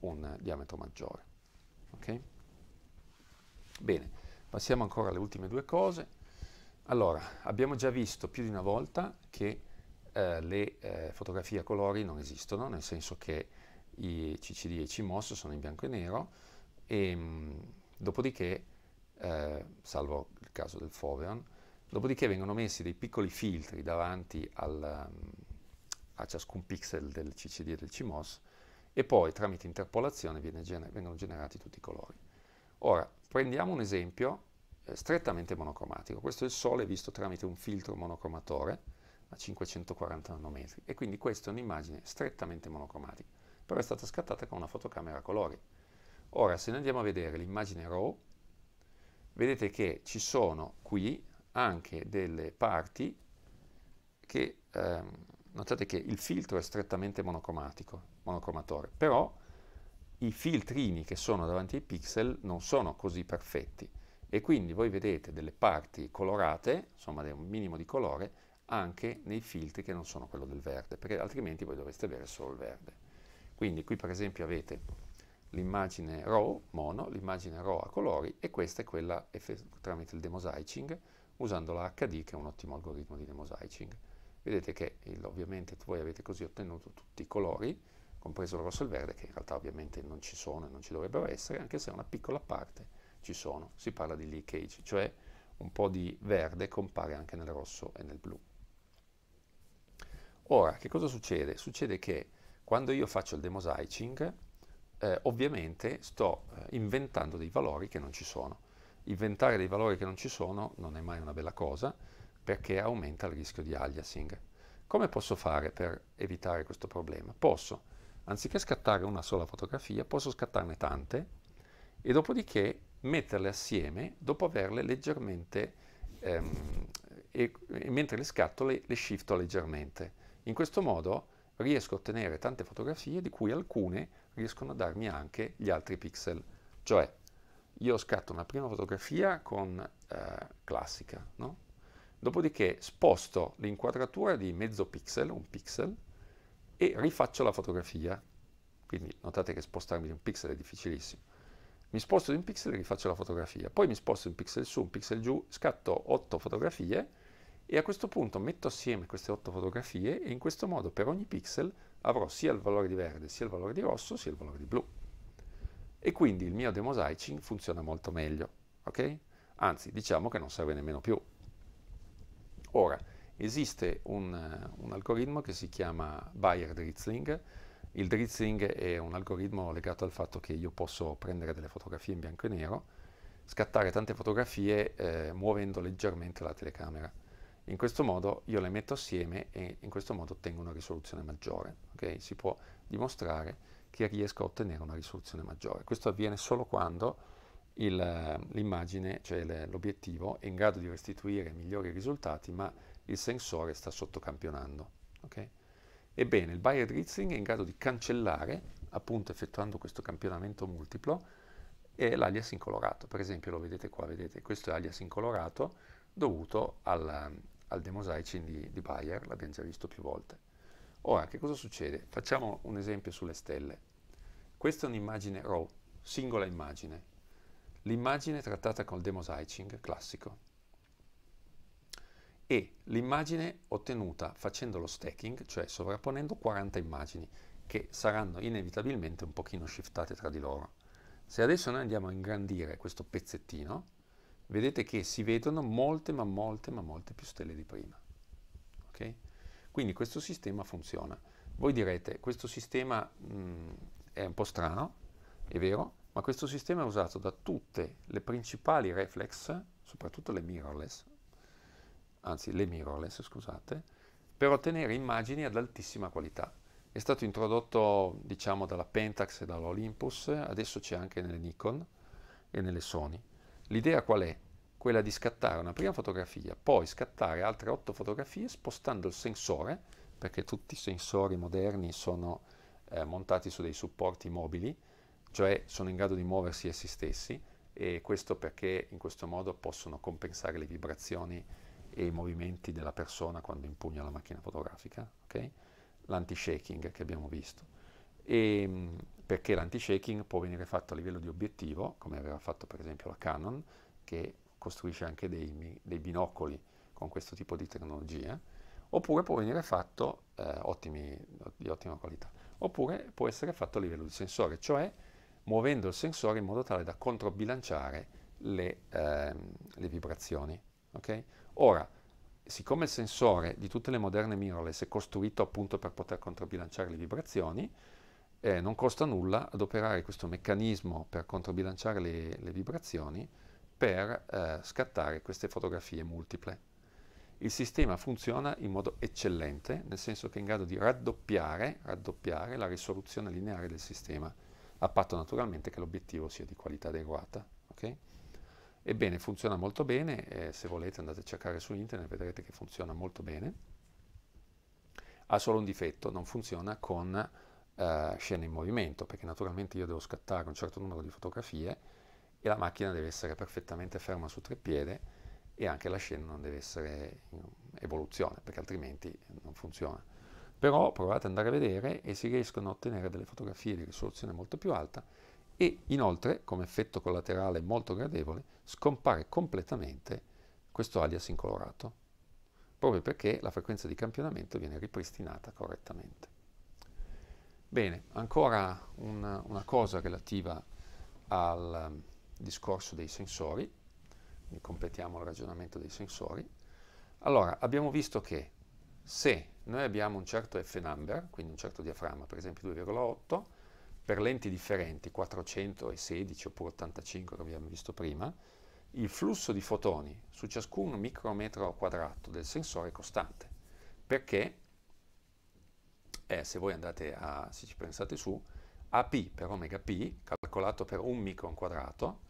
un diametro maggiore. Okay? Bene, passiamo ancora alle ultime due cose. Allora, abbiamo già visto più di una volta che eh, le eh, fotografie a colori non esistono, nel senso che i CCD e i CMOS sono in bianco e nero, e ehm, mh, dopodiché, eh, salvo il caso del Foveon, dopodiché vengono messi dei piccoli filtri davanti al, mm, a ciascun pixel del CCD e del CMOS e poi tramite interpolazione viene gener vengono generati tutti i colori. Ora, prendiamo un esempio eh, strettamente monocromatico. Questo è il Sole visto tramite un filtro monocromatore a 540 nanometri e quindi questa è un'immagine strettamente monocromatica, però è stata scattata con una fotocamera a colori. Ora, se noi andiamo a vedere l'immagine RAW, vedete che ci sono qui anche delle parti che, ehm, notate che il filtro è strettamente monocromatico, monocromatore, però i filtrini che sono davanti ai pixel non sono così perfetti e quindi voi vedete delle parti colorate, insomma un minimo di colore, anche nei filtri che non sono quello del verde, perché altrimenti voi dovreste avere solo il verde. Quindi qui per esempio avete l'immagine RAW mono, l'immagine RAW a colori e questa è quella tramite il demosaicing, usando la HD che è un ottimo algoritmo di demosaicing. Vedete che ovviamente voi avete così ottenuto tutti i colori, compreso il rosso e il verde, che in realtà ovviamente non ci sono e non ci dovrebbero essere, anche se è una piccola parte ci sono. Si parla di leakage, cioè un po' di verde compare anche nel rosso e nel blu. Ora, che cosa succede? Succede che quando io faccio il demosaicing, eh, ovviamente sto eh, inventando dei valori che non ci sono. Inventare dei valori che non ci sono non è mai una bella cosa perché aumenta il rischio di aliasing. Come posso fare per evitare questo problema? Posso, anziché scattare una sola fotografia, posso scattarne tante e dopodiché metterle assieme dopo averle leggermente, ehm, e, e mentre le scatto le, le shifto leggermente. In questo modo riesco a ottenere tante fotografie di cui alcune riescono a darmi anche gli altri pixel. Cioè, io scatto una prima fotografia con eh, classica, no? Dopodiché sposto l'inquadratura di mezzo pixel, un pixel, e rifaccio la fotografia. Quindi notate che spostarmi di un pixel è difficilissimo mi sposto di un pixel e rifaccio la fotografia, poi mi sposto di un pixel su, un pixel giù, scatto otto fotografie e a questo punto metto assieme queste otto fotografie e in questo modo per ogni pixel avrò sia il valore di verde, sia il valore di rosso, sia il valore di blu. E quindi il mio demosaicing funziona molto meglio, ok? Anzi, diciamo che non serve nemmeno più. Ora, esiste un, eh, un algoritmo che si chiama Bayer-Dritzling, il drizzing è un algoritmo legato al fatto che io posso prendere delle fotografie in bianco e nero, scattare tante fotografie eh, muovendo leggermente la telecamera. In questo modo io le metto assieme e in questo modo ottengo una risoluzione maggiore. Okay? Si può dimostrare che riesco a ottenere una risoluzione maggiore. Questo avviene solo quando l'immagine, cioè l'obiettivo, è in grado di restituire migliori risultati, ma il sensore sta sottocampionando. Okay? Ebbene, il Bayer Ritzing è in grado di cancellare, appunto effettuando questo campionamento multiplo, eh, l'alias incolorato. Per esempio lo vedete qua, vedete, questo è alias incolorato dovuto al, al demosaicin di, di Bayer, l'abbiamo già visto più volte. Ora, che cosa succede? Facciamo un esempio sulle stelle. Questa è un'immagine RAW, singola immagine. L'immagine è trattata col demosaicing classico e l'immagine ottenuta facendo lo stacking, cioè sovrapponendo 40 immagini, che saranno inevitabilmente un pochino shiftate tra di loro. Se adesso noi andiamo a ingrandire questo pezzettino, vedete che si vedono molte ma molte ma molte più stelle di prima. Okay? Quindi questo sistema funziona. Voi direte, questo sistema mh, mm, è un po' strano, è vero, ma questo sistema è usato da tutte le principali reflex, soprattutto le mirrorless, anzi le mirrorless, scusate, per ottenere immagini ad altissima qualità. È stato introdotto, diciamo, dalla Pentax e dall'Olympus, adesso c'è anche nelle Nikon e nelle Sony. L'idea qual è? Quella di scattare una prima fotografia, poi scattare altre 8 fotografie spostando il sensore, perché tutti i sensori moderni sono eh, montati su dei supporti mobili, cioè sono in grado di muoversi essi stessi, e questo perché in questo modo possono compensare le vibrazioni e i movimenti della persona quando impugna la macchina fotografica, okay? l'anti-shaking che abbiamo visto, e, ehm, perché l'anti-shaking può venire fatto a livello di obiettivo, come aveva fatto per esempio la Canon, che costruisce anche dei, dei binocoli con questo tipo di tecnologia, oppure può venire fatto eh, ottimi, di ottima qualità, oppure può essere fatto a livello di sensore, cioè muovendo il sensore in modo tale da controbilanciare le, ehm, le vibrazioni. Okay? Ora, siccome il sensore di tutte le moderne mirrorless è costruito appunto per poter controbilanciare le vibrazioni, eh, non costa nulla adoperare questo meccanismo per controbilanciare le, le vibrazioni per eh, scattare queste fotografie multiple. Il sistema funziona in modo eccellente, nel senso che è in grado di raddoppiare, raddoppiare la risoluzione lineare del sistema, a patto naturalmente che l'obiettivo sia di qualità adeguata. Okay? Ebbene, funziona molto bene, eh, se volete andate a cercare su internet, vedrete che funziona molto bene. Ha solo un difetto, non funziona con eh, scene in movimento, perché naturalmente io devo scattare un certo numero di fotografie e la macchina deve essere perfettamente ferma su tre piede e anche la scena non deve essere in evoluzione, perché altrimenti non funziona. Però provate ad andare a vedere e si riescono a ottenere delle fotografie di risoluzione molto più alta e inoltre, come effetto collaterale molto gradevole, scompare completamente questo alias incolorato, proprio perché la frequenza di campionamento viene ripristinata correttamente. Bene, ancora una, una cosa relativa al um, discorso dei sensori, quindi completiamo il ragionamento dei sensori. Allora, abbiamo visto che se noi abbiamo un certo F number, quindi un certo diaframma, per esempio 2,8, per lenti differenti, 416 oppure 85 che abbiamo visto prima, il flusso di fotoni su ciascun micrometro quadrato del sensore è costante, perché, eh, se voi andate a, se ci pensate su, AP per omega P, calcolato per un micron quadrato,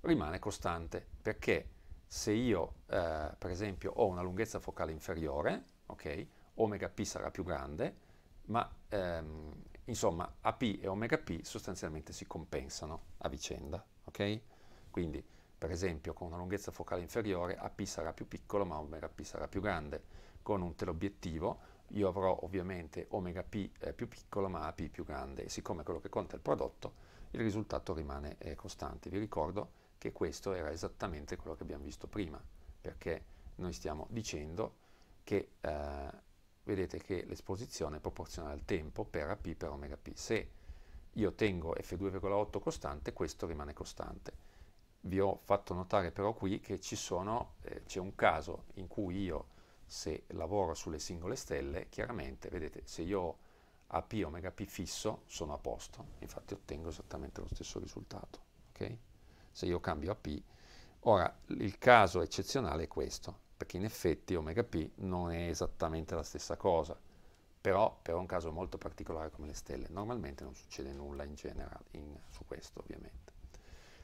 rimane costante, perché se io, eh, per esempio, ho una lunghezza focale inferiore, ok, omega P sarà più grande, ma ehm, Insomma, AP e ωP sostanzialmente si compensano a vicenda, ok? Quindi, per esempio, con una lunghezza focale inferiore AP sarà più piccolo ma ωp sarà più grande. Con un teleobiettivo io avrò ovviamente ωp eh, più piccolo ma AP più grande e siccome quello che conta è il prodotto, il risultato rimane eh, costante. Vi ricordo che questo era esattamente quello che abbiamo visto prima, perché noi stiamo dicendo che eh, vedete che l'esposizione è proporzionale al tempo per P per omega P. Se io tengo F2,8 costante, questo rimane costante. Vi ho fatto notare però qui che eh, c'è un caso in cui io, se lavoro sulle singole stelle, chiaramente, vedete, se io ho AP omega P fisso, sono a posto, infatti ottengo esattamente lo stesso risultato. Okay? Se io cambio AP, ora il caso eccezionale è questo, perché in effetti omega p non è esattamente la stessa cosa, però per un caso molto particolare come le stelle normalmente non succede nulla in generale in, su questo ovviamente.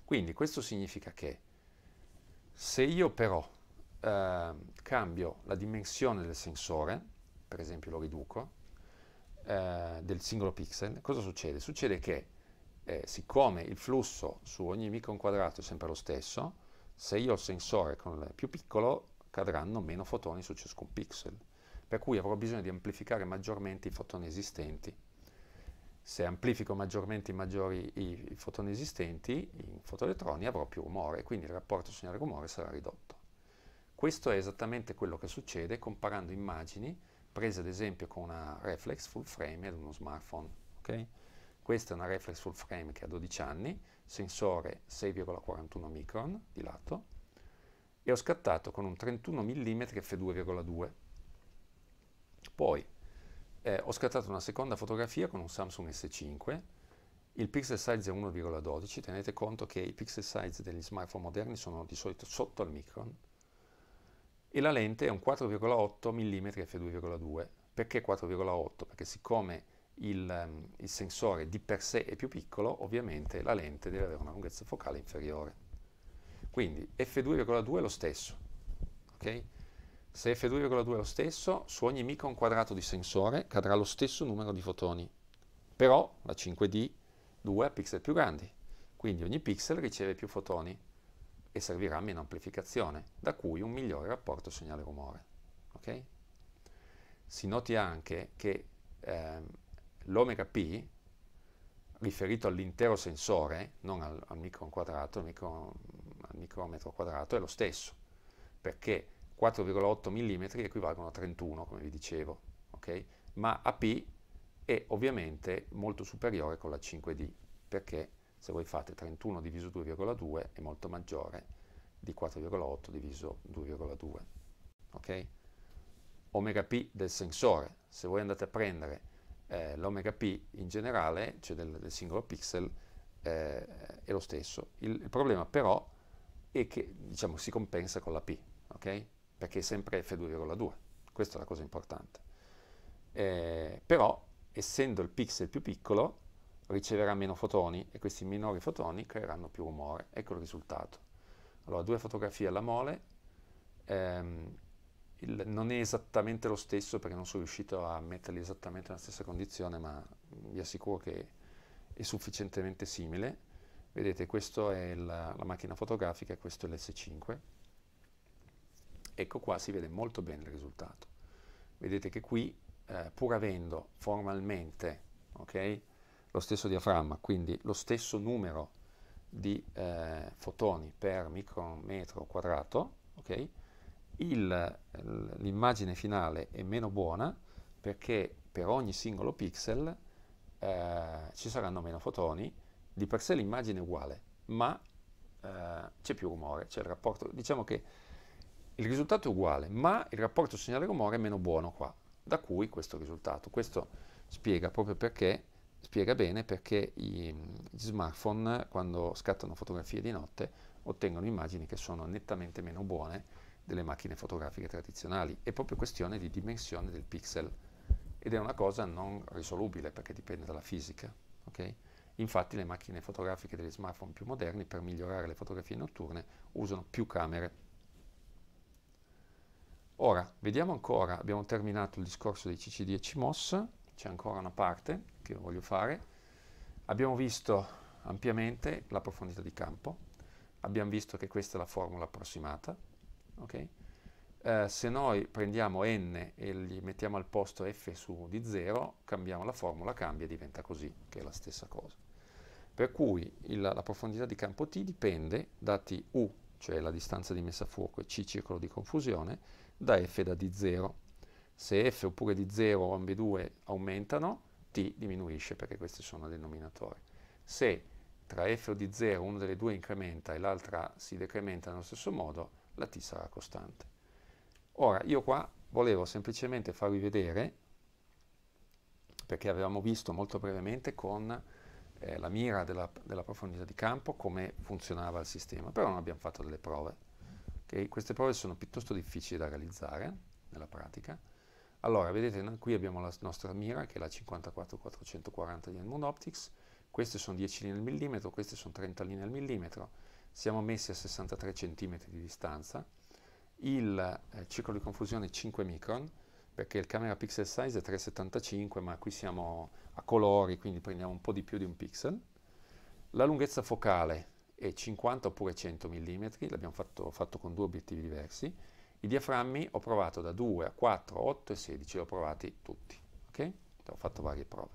Quindi questo significa che se io però eh, cambio la dimensione del sensore, per esempio lo riduco, eh, del singolo pixel, cosa succede? Succede che eh, siccome il flusso su ogni micron quadrato è sempre lo stesso, se io ho il sensore con il più piccolo cadranno meno fotoni su ciascun pixel, per cui avrò bisogno di amplificare maggiormente i fotoni esistenti. Se amplifico maggiormente maggiori, i, fotoni esistenti in fotoelettroni avrò più rumore, quindi il rapporto segnale-rumore sarà ridotto. Questo è esattamente quello che succede comparando immagini prese ad esempio con una reflex full frame ed uno smartphone. Okay? Questa è una reflex full frame che ha 12 anni, sensore 6,41 micron di lato, e ho scattato con un 31 mm f2,2. Poi eh, ho scattato una seconda fotografia con un Samsung S5, il pixel size è 1,12, tenete conto che i pixel size degli smartphone moderni sono di solito sotto al micron, e la lente è un 4,8 mm f2,2. Perché 4,8? Perché siccome il, ehm, il sensore di per sé è più piccolo, ovviamente la lente deve avere una lunghezza focale inferiore. Quindi f2,2 è lo stesso. Okay? Se f2,2 è lo stesso, su ogni micron quadrato di sensore cadrà lo stesso numero di fotoni. Però la 5D 2 ha pixel più grandi, quindi ogni pixel riceve più fotoni e servirà meno amplificazione, da cui un migliore rapporto segnale-rumore. Okay? Si noti anche che ehm, l'omega p, riferito all'intero sensore, non al, al micron quadrato, al micron micrometro quadrato è lo stesso, perché 4,8 mm equivalgono a 31, come vi dicevo, okay? ma AP è ovviamente molto superiore con la 5D, perché se voi fate 31 diviso 2,2 è molto maggiore di 4,8 diviso 2,2. Okay? Omega P del sensore, se voi andate a prendere eh, l'omega P in generale, cioè del, del singolo pixel, eh, è lo stesso. Il, il problema però è e che diciamo, si compensa con la P, okay? perché è sempre F2,2, questa è la cosa importante. Eh, però, essendo il pixel più piccolo, riceverà meno fotoni e questi minori fotoni creeranno più rumore. Ecco il risultato. Allora, due fotografie alla mole, ehm, il, non è esattamente lo stesso perché non sono riuscito a metterli esattamente nella stessa condizione, ma vi assicuro che è sufficientemente simile. Vedete, questa è la, la macchina fotografica, questo è l'S5. Ecco qua si vede molto bene il risultato. Vedete che qui, eh, pur avendo formalmente okay, lo stesso diaframma, quindi lo stesso numero di eh, fotoni per micrometro quadrato, okay, l'immagine finale è meno buona perché per ogni singolo pixel eh, ci saranno meno fotoni di per sé l'immagine è uguale, ma eh, c'è più rumore, c'è il rapporto, diciamo che il risultato è uguale, ma il rapporto segnale-rumore è meno buono qua, da cui questo risultato. Questo spiega proprio perché, spiega bene perché i, gli smartphone quando scattano fotografie di notte ottengono immagini che sono nettamente meno buone delle macchine fotografiche tradizionali. È proprio questione di dimensione del pixel ed è una cosa non risolubile perché dipende dalla fisica. Okay? Infatti le macchine fotografiche degli smartphone più moderni per migliorare le fotografie notturne usano più camere. Ora, vediamo ancora, abbiamo terminato il discorso dei CCD e CMOS, c'è ancora una parte che voglio fare. Abbiamo visto ampiamente la profondità di campo, abbiamo visto che questa è la formula approssimata, okay? eh, se noi prendiamo n e gli mettiamo al posto f su di 0, cambiamo la formula, cambia e diventa così, che è la stessa cosa. Per cui il, la profondità di campo T dipende da T U, cioè la distanza di messa a fuoco, e C circolo di confusione, da F da D0. Se F oppure D0 o ambedue aumentano, T diminuisce perché questi sono denominatori. Se tra F o D0 una delle due incrementa e l'altra si decrementa nello stesso modo, la T sarà costante. Ora, io qua volevo semplicemente farvi vedere, perché avevamo visto molto brevemente con eh, la mira della, della, profondità di campo, come funzionava il sistema, però non abbiamo fatto delle prove. Okay? Queste prove sono piuttosto difficili da realizzare nella pratica. Allora, vedete, qui abbiamo la nostra mira, che è la 54440 di Edmund Optics, queste sono 10 linee al millimetro, queste sono 30 linee al millimetro, siamo messi a 63 cm di distanza, il eh, circolo di confusione è 5 micron, perché il camera pixel size è 375 ma qui siamo a colori quindi prendiamo un po' di più di un pixel la lunghezza focale è 50 oppure 100 mm l'abbiamo fatto, fatto, con due obiettivi diversi i diaframmi ho provato da 2 a 4 8 e 16 li ho provati tutti ok ho fatto varie prove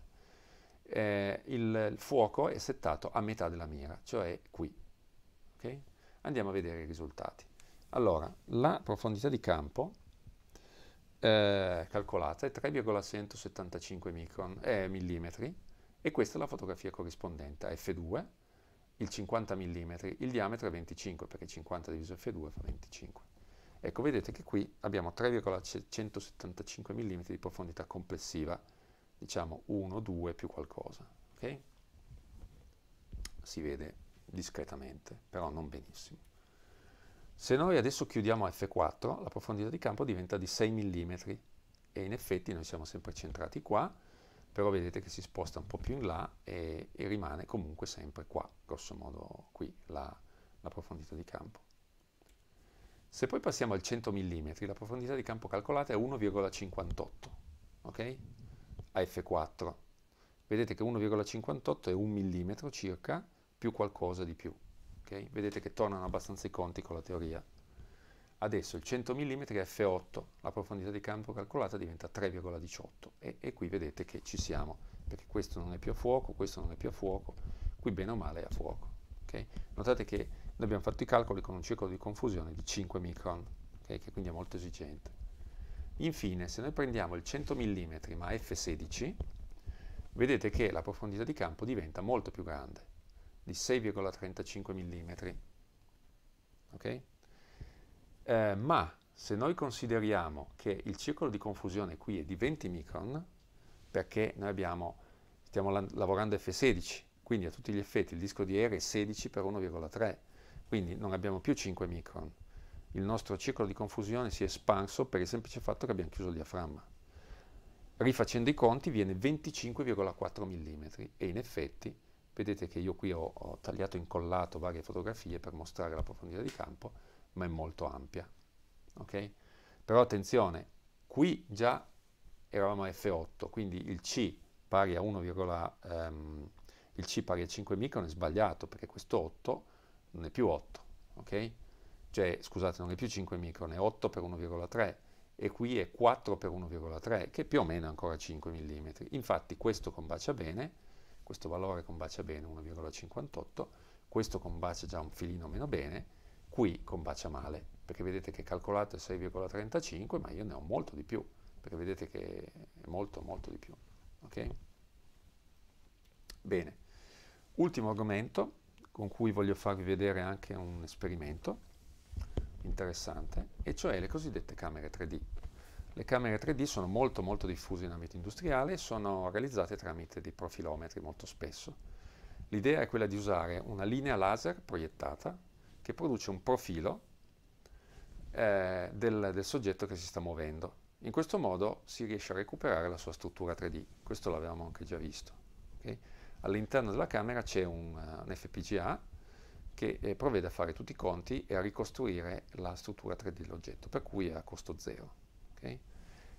eh, il, il fuoco è settato a metà della mira cioè qui ok andiamo a vedere i risultati allora la profondità di campo eh, calcolata è 3,175 micron, eh, millimetri e questa è la fotografia corrispondente a F2, il 50 mm, il diametro è 25 perché 50 diviso F2 fa 25. Ecco, vedete che qui abbiamo 3,175 mm di profondità complessiva, diciamo 1, 2 più qualcosa, ok? Si vede discretamente, però non benissimo. Se noi adesso chiudiamo F4, la profondità di campo diventa di 6 mm e in effetti noi siamo sempre centrati qua, però vedete che si sposta un po' più in là e, e rimane comunque sempre qua, grosso modo qui la, la profondità di campo. Se poi passiamo al 100 mm, la profondità di campo calcolata è 1,58, ok? A F4. Vedete che 1,58 è 1 mm circa più qualcosa di più. Okay? Vedete che tornano abbastanza i conti con la teoria. Adesso il 100 mm è F8, la profondità di campo calcolata diventa 3,18 e, e, qui vedete che ci siamo, perché questo non è più a fuoco, questo non è più a fuoco, qui bene o male è a fuoco. Okay? Notate che noi abbiamo fatto i calcoli con un circolo di confusione di 5 micron, okay? che quindi è molto esigente. Infine, se noi prendiamo il 100 mm ma F16, vedete che la profondità di campo diventa molto più grande, di 6,35 mm. Okay? Eh, ma se noi consideriamo che il circolo di confusione qui è di 20 micron, perché noi abbiamo, stiamo la lavorando F16, quindi a tutti gli effetti il disco di R è 16 per 1,3, quindi non abbiamo più 5 micron. Il nostro circolo di confusione si è espanso per il semplice fatto che abbiamo chiuso il diaframma. Rifacendo i conti viene 25,4 mm e in effetti Vedete che io qui ho, ho tagliato e incollato varie fotografie per mostrare la profondità di campo, ma è molto ampia. Okay? Però attenzione, qui già eravamo a F8, quindi il C pari a 1, um, ehm, il C pari a 5 micron è sbagliato, perché questo 8 non è più 8, ok? Cioè, scusate, non è più 5 micron, è 8 per 1,3 e qui è 4 per 1,3, che più o meno è ancora 5 mm. Infatti questo combacia bene, questo valore combacia bene 1,58, questo combacia già un filino meno bene, qui combacia male, perché vedete che calcolato è 6,35, ma io ne ho molto di più, perché vedete che è molto molto di più. Ok? Bene, ultimo argomento con cui voglio farvi vedere anche un esperimento interessante, e cioè le cosiddette camere 3D. Le camere 3D sono molto molto diffuse in ambito industriale e sono realizzate tramite dei profilometri molto spesso. L'idea è quella di usare una linea laser proiettata che produce un profilo eh, del, del soggetto che si sta muovendo. In questo modo si riesce a recuperare la sua struttura 3D, questo l'avevamo anche già visto. Okay? All'interno della camera c'è un, eh, un, FPGA che eh, provvede a fare tutti i conti e a ricostruire la struttura 3D dell'oggetto, per cui è a costo zero. Okay?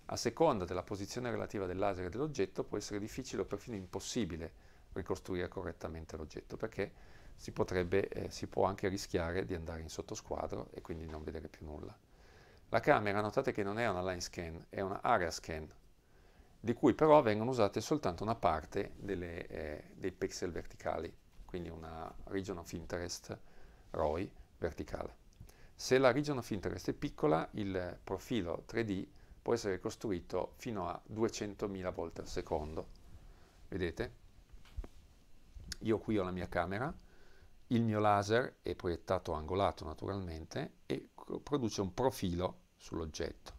A seconda della posizione relativa del laser e dell'oggetto può essere difficile o perfino impossibile ricostruire correttamente l'oggetto perché si, potrebbe, eh, si può anche rischiare di andare in sottosquadro e quindi non vedere più nulla. La camera notate che non è una line scan, è una area scan, di cui però vengono usate soltanto una parte delle, eh, dei pixel verticali, quindi una region of interest ROI verticale. Se la region of interest è piccola, il profilo 3D può essere costruito fino a 200.000 volte al secondo. Vedete? Io qui ho la mia camera, il mio laser è proiettato angolato naturalmente e produce un profilo sull'oggetto.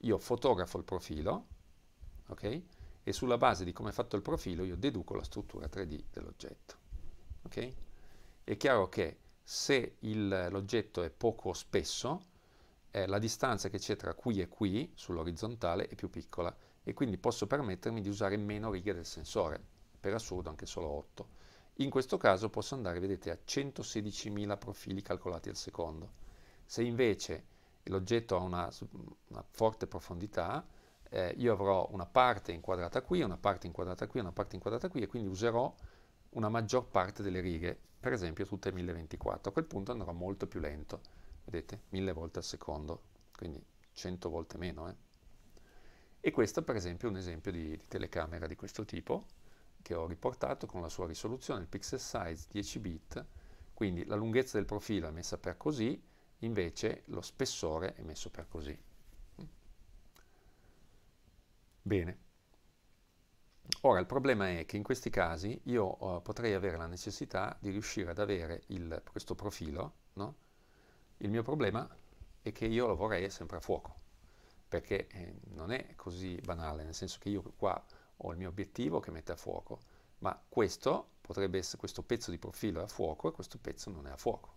Io fotografo il profilo, ok? E sulla base di come è fatto il profilo io deduco la struttura 3D dell'oggetto, ok? È chiaro che se l'oggetto è poco spesso, eh, la distanza che c'è tra qui e qui sull'orizzontale è più piccola e quindi posso permettermi di usare meno righe del sensore, per assurdo anche solo 8. In questo caso posso andare, vedete, a 116.000 profili calcolati al secondo. Se invece l'oggetto ha una, una forte profondità, eh, io avrò una parte inquadrata qui, una parte inquadrata qui, una parte inquadrata qui e quindi userò una maggior parte delle righe, per esempio tutte 1024. A quel punto andrò molto più lento, vedete? 1000 volte al secondo, quindi 100 volte meno. Eh? E questo per esempio è un esempio di, di telecamera di questo tipo che ho riportato con la sua risoluzione, il pixel size 10 bit, quindi la lunghezza del profilo è messa per così, invece lo spessore è messo per così. Bene. Ora, il problema è che in questi casi io eh, potrei avere la necessità di riuscire ad avere il, questo profilo, no? Il mio problema è che io lo vorrei sempre a fuoco, perché eh, non è così banale, nel senso che io qua ho il mio obiettivo che mette a fuoco, ma questo potrebbe essere, questo pezzo di profilo è a fuoco e questo pezzo non è a fuoco.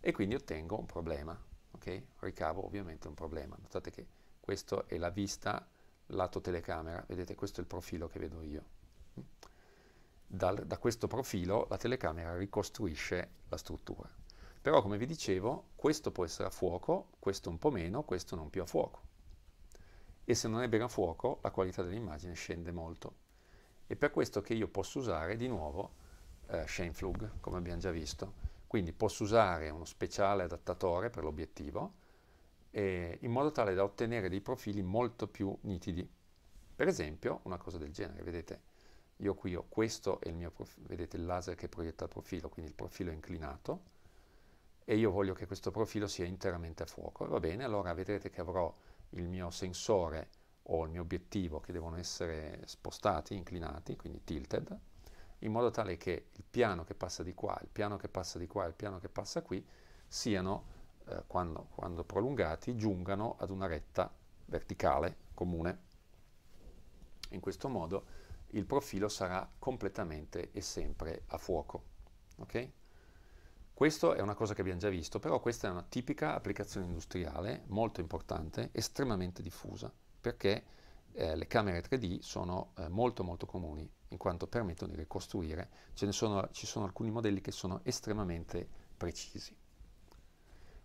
E quindi ottengo un problema, ok? Ricavo ovviamente un problema. Notate che questa è la vista lato telecamera, vedete questo è il profilo che vedo io. Dal, da questo profilo la telecamera ricostruisce la struttura. Però come vi dicevo, questo può essere a fuoco, questo un po' meno, questo non più a fuoco. E se non è bene a fuoco, la qualità dell'immagine scende molto. È per questo che io posso usare di nuovo eh, Shenflug, come abbiamo già visto. Quindi posso usare uno speciale adattatore per l'obiettivo, eh, in modo tale da ottenere dei profili molto più nitidi. Per esempio, una cosa del genere, vedete, io qui ho questo e il mio profilo, vedete il laser che proietta il profilo, quindi il profilo è inclinato, e io voglio che questo profilo sia interamente a fuoco. Va bene, allora vedrete che avrò il mio sensore o il mio obiettivo che devono essere spostati, inclinati, quindi tilted, in modo tale che il piano che passa di qua, il piano che passa di qua, il piano che passa qui siano eh, quando, quando prolungati, giungano ad una retta verticale comune. In questo modo il profilo sarà completamente e sempre a fuoco. Okay? Questo è una cosa che abbiamo già visto, però questa è una tipica applicazione industriale molto importante, estremamente diffusa, perché eh, le camere 3D sono eh, molto molto comuni, in quanto permettono di ricostruire, sono, ci sono alcuni modelli che sono estremamente precisi.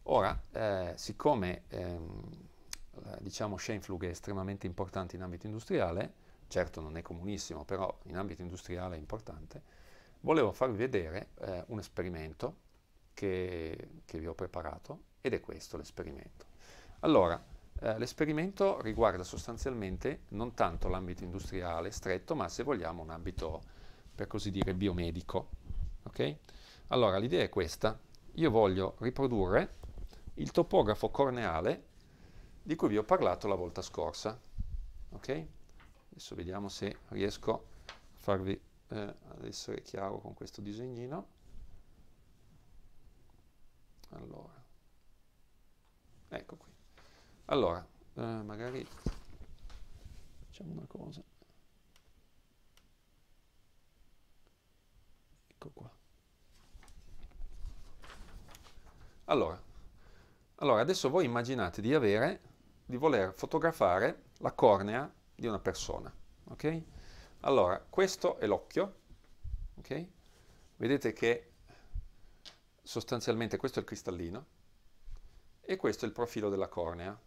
Ora, eh, siccome ehm, diciamo Schenflug è estremamente importante in ambito industriale, certo non è comunissimo, però in ambito industriale è importante, volevo farvi vedere eh, un esperimento che, che, vi ho preparato ed è questo l'esperimento. Allora, eh, l'esperimento riguarda sostanzialmente non tanto l'ambito industriale stretto, ma se vogliamo un ambito, per così dire, biomedico. Okay? Allora, l'idea è questa. Io voglio riprodurre il topografo corneale di cui vi ho parlato la volta scorsa. Ok? Adesso vediamo se riesco a farvi eh, ad essere chiaro con questo disegnino. Allora, ecco qui. Allora, eh, magari facciamo una cosa. Ecco qua. Allora, allora, adesso voi immaginate di avere, di voler fotografare la cornea di una persona, ok? Allora, questo è l'occhio, ok? Vedete che sostanzialmente questo è il cristallino e questo è il profilo della cornea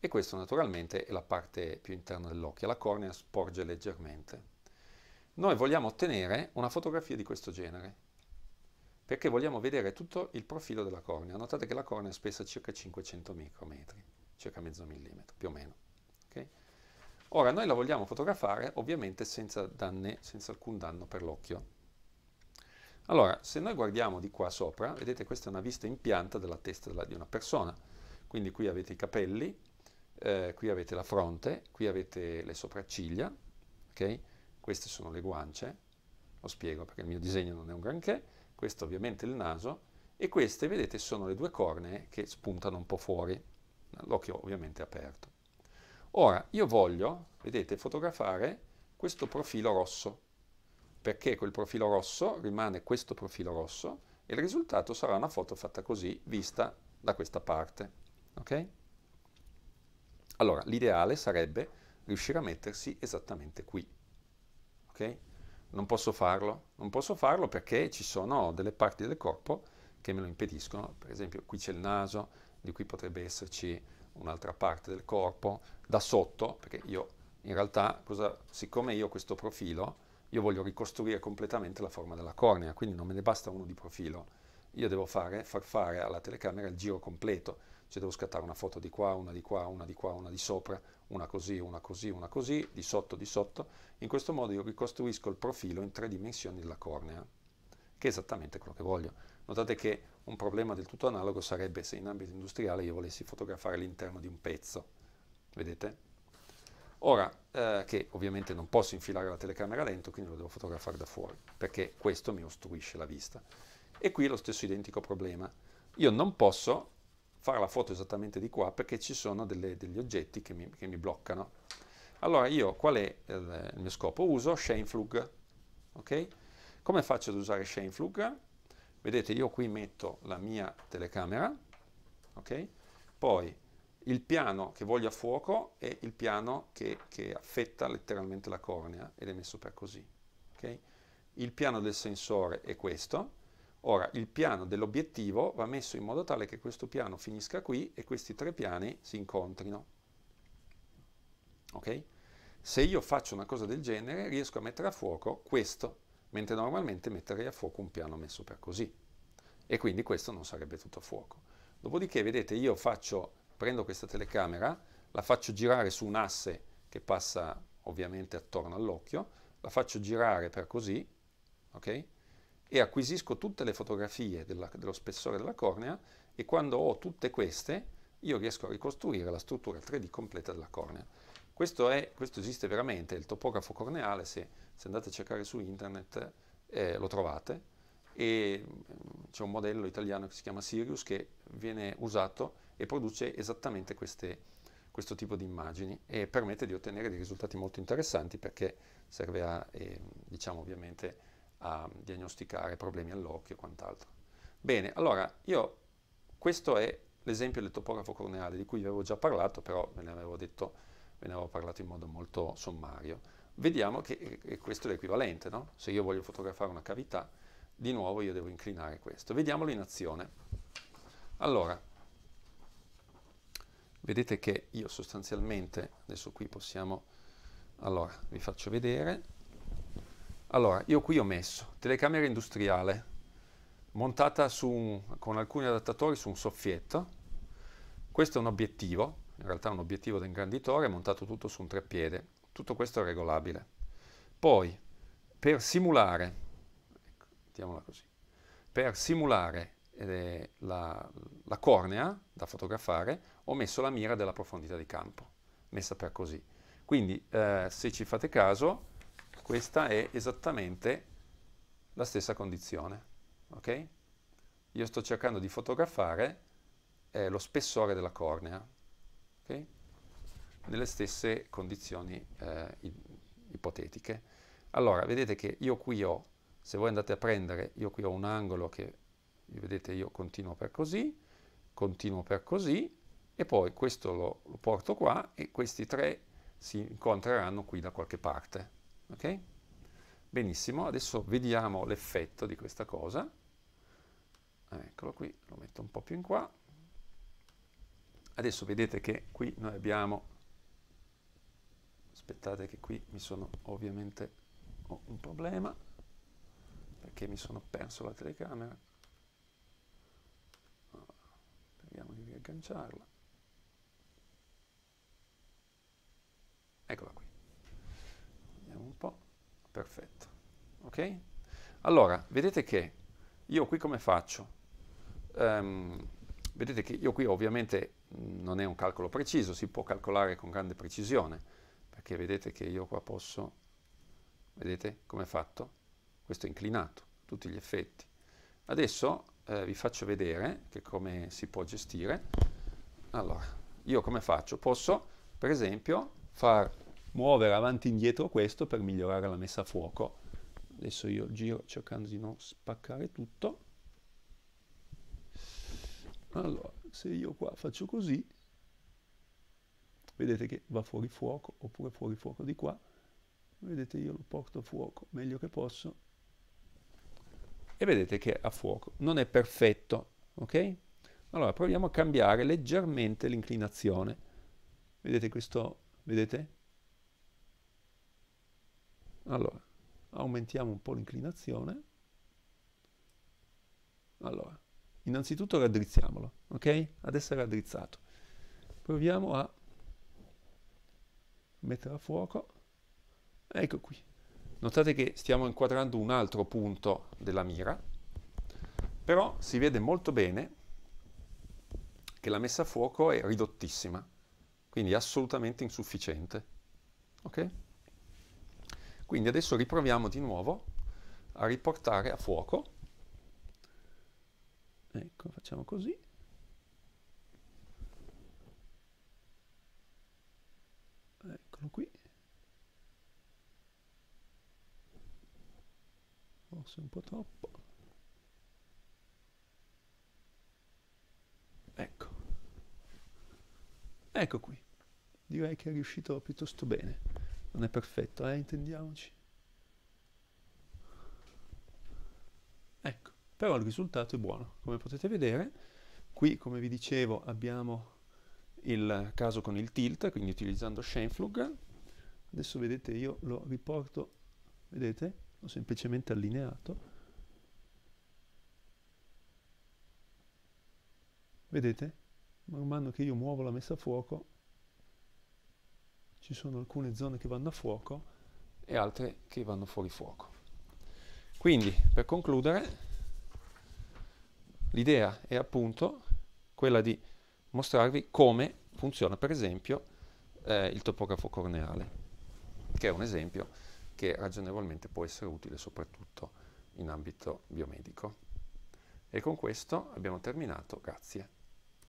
e questo naturalmente è la parte più interna dell'occhio, la cornea sporge leggermente. Noi vogliamo ottenere una fotografia di questo genere, perché vogliamo vedere tutto il profilo della cornea. Notate che la cornea è spessa circa 500 micrometri, circa mezzo millimetro più o meno. Okay? Ora noi la vogliamo fotografare ovviamente senza, danne, senza alcun danno per l'occhio. Allora, se noi guardiamo di qua sopra, vedete questa è una vista in pianta della testa di una persona, quindi qui avete i capelli, eh, qui avete la fronte, qui avete le sopracciglia, okay? queste sono le guance, lo spiego perché il mio disegno non è un granché, questo ovviamente il naso, e queste, vedete, sono le due cornee che spuntano un po' fuori, l'occhio ovviamente aperto. Ora, io voglio, vedete, fotografare questo profilo rosso, perché quel profilo rosso rimane questo profilo rosso e il risultato sarà una foto fatta così, vista da questa parte. Ok? Allora, l'ideale sarebbe riuscire a mettersi esattamente qui. Ok? non posso farlo, non posso farlo perché ci sono delle parti del corpo che me lo impediscono, per esempio qui c'è il naso, di qui potrebbe esserci un'altra parte del corpo, da sotto, perché io in realtà, cosa, siccome io ho questo profilo, io voglio ricostruire completamente la forma della cornea, quindi non me ne basta uno di profilo, io devo fare, far fare alla telecamera il giro completo, cioè devo scattare una foto di qua, una di qua, una di qua, una di sopra, una così, una così, una così, di sotto, di sotto. In questo modo io ricostruisco il profilo in tre dimensioni della cornea, che è esattamente quello che voglio. Notate che un problema del tutto analogo sarebbe se in ambito industriale io volessi fotografare l'interno di un pezzo, vedete? Ora, eh, che ovviamente non posso infilare la telecamera lento, quindi lo devo fotografare da fuori, perché questo mi ostruisce la vista. E qui lo stesso identico problema. Io non posso fare la foto esattamente di qua perché ci sono delle, degli oggetti che mi, che mi, bloccano. Allora io qual è il, eh, il mio scopo? Uso Schainflug, ok? Come faccio ad usare Schainflug? Vedete io qui metto la mia telecamera, ok? Poi il piano che voglio a fuoco e il piano che, che affetta letteralmente la cornea ed è messo per così, ok? Il piano del sensore è questo, Ora, il piano dell'obiettivo va messo in modo tale che questo piano finisca qui e questi tre piani si incontrino. Ok? Se io faccio una cosa del genere, riesco a mettere a fuoco questo, mentre normalmente metterei a fuoco un piano messo per così. E quindi questo non sarebbe tutto a fuoco. Dopodiché, vedete, io faccio, prendo questa telecamera, la faccio girare su un asse che passa ovviamente attorno all'occhio, la faccio girare per così, ok? e acquisisco tutte le fotografie della, dello spessore della cornea e quando ho tutte queste io riesco a ricostruire la struttura 3D completa della cornea. Questo, è, questo esiste veramente, il topografo corneale, se, se andate a cercare su internet eh, lo trovate e mm, c'è un modello italiano che si chiama Sirius che viene usato e produce esattamente queste, questo tipo di immagini e permette di ottenere dei risultati molto interessanti perché serve a, eh, diciamo ovviamente, a diagnosticare problemi all'occhio e quant'altro. Bene, allora io questo è l'esempio del topografo corneale di cui vi avevo già parlato, però ve ne avevo, detto, ve ne avevo parlato in modo molto sommario. Vediamo che e questo è l'equivalente, no? Se io voglio fotografare una cavità, di nuovo io devo inclinare questo. Vediamolo in azione. Allora, vedete che io sostanzialmente, adesso qui possiamo, allora vi faccio vedere, allora, io qui ho messo telecamera industriale montata un, con alcuni adattatori su un soffietto. Questo è un obiettivo, in realtà un obiettivo da ingranditore montato tutto su un treppiede. Tutto questo è regolabile. Poi, per simulare, ecco, così, per simulare eh, la, la cornea da fotografare, ho messo la mira della profondità di campo, messa per così. Quindi, eh, se ci fate caso, questa è esattamente la stessa condizione. Okay? Io sto cercando di fotografare eh, lo spessore della cornea, okay? nelle stesse condizioni eh, ipotetiche. Allora, vedete che io qui ho, se voi andate a prendere, io qui ho un angolo che, vedete, io continuo per così, continuo per così, e poi questo lo, lo porto qua e questi tre si incontreranno qui da qualche parte. Ok? Benissimo, adesso vediamo l'effetto di questa cosa. Eccolo qui, lo metto un po' più in qua. Adesso vedete che qui noi abbiamo... Aspettate che qui mi sono ovviamente... ho un problema perché mi sono perso la telecamera. Vediamo di riagganciarla. Eccola qui vediamo un po', perfetto, ok? Allora, vedete che io qui come faccio? Um, vedete che io qui ovviamente non è un calcolo preciso, si può calcolare con grande precisione, perché vedete che io qua posso, vedete come è fatto? Questo è inclinato, tutti gli effetti. Adesso eh, vi faccio vedere che come si può gestire. Allora, io come faccio? Posso, per esempio, far muovere avanti e indietro questo per migliorare la messa a fuoco. Adesso io giro cercando di non spaccare tutto. Allora, se io qua faccio così, vedete che va fuori fuoco oppure fuori fuoco di qua. Vedete io lo porto a fuoco meglio che posso e vedete che a fuoco. Non è perfetto, ok? Allora proviamo a cambiare leggermente l'inclinazione. Vedete questo? Vedete? Allora, aumentiamo un po' l'inclinazione. Allora, innanzitutto raddrizziamolo, ok? Adesso è raddrizzato. Proviamo a mettere a fuoco. Ecco qui. Notate che stiamo inquadrando un altro punto della mira, però si vede molto bene che la messa a fuoco è ridottissima, quindi assolutamente insufficiente. Okay? Quindi adesso riproviamo di nuovo a riportare a fuoco. Ecco, facciamo così. Eccolo qui. Forse un po' troppo. Ecco. Ecco qui. Direi che è riuscito piuttosto bene non è perfetto, eh, intendiamoci. Ecco, però il risultato è buono. Come potete vedere, qui come vi dicevo abbiamo il caso con il tilt, quindi utilizzando Schenflug. Adesso vedete io lo riporto, vedete? L'ho semplicemente allineato. Vedete? Man mano che io muovo la messa a fuoco ci sono alcune zone che vanno a fuoco e altre che vanno fuori fuoco. Quindi, per concludere, l'idea è appunto quella di mostrarvi come funziona, per esempio, eh, il topografo corneale, che è un esempio che ragionevolmente può essere utile soprattutto in ambito biomedico. E con questo abbiamo terminato, grazie.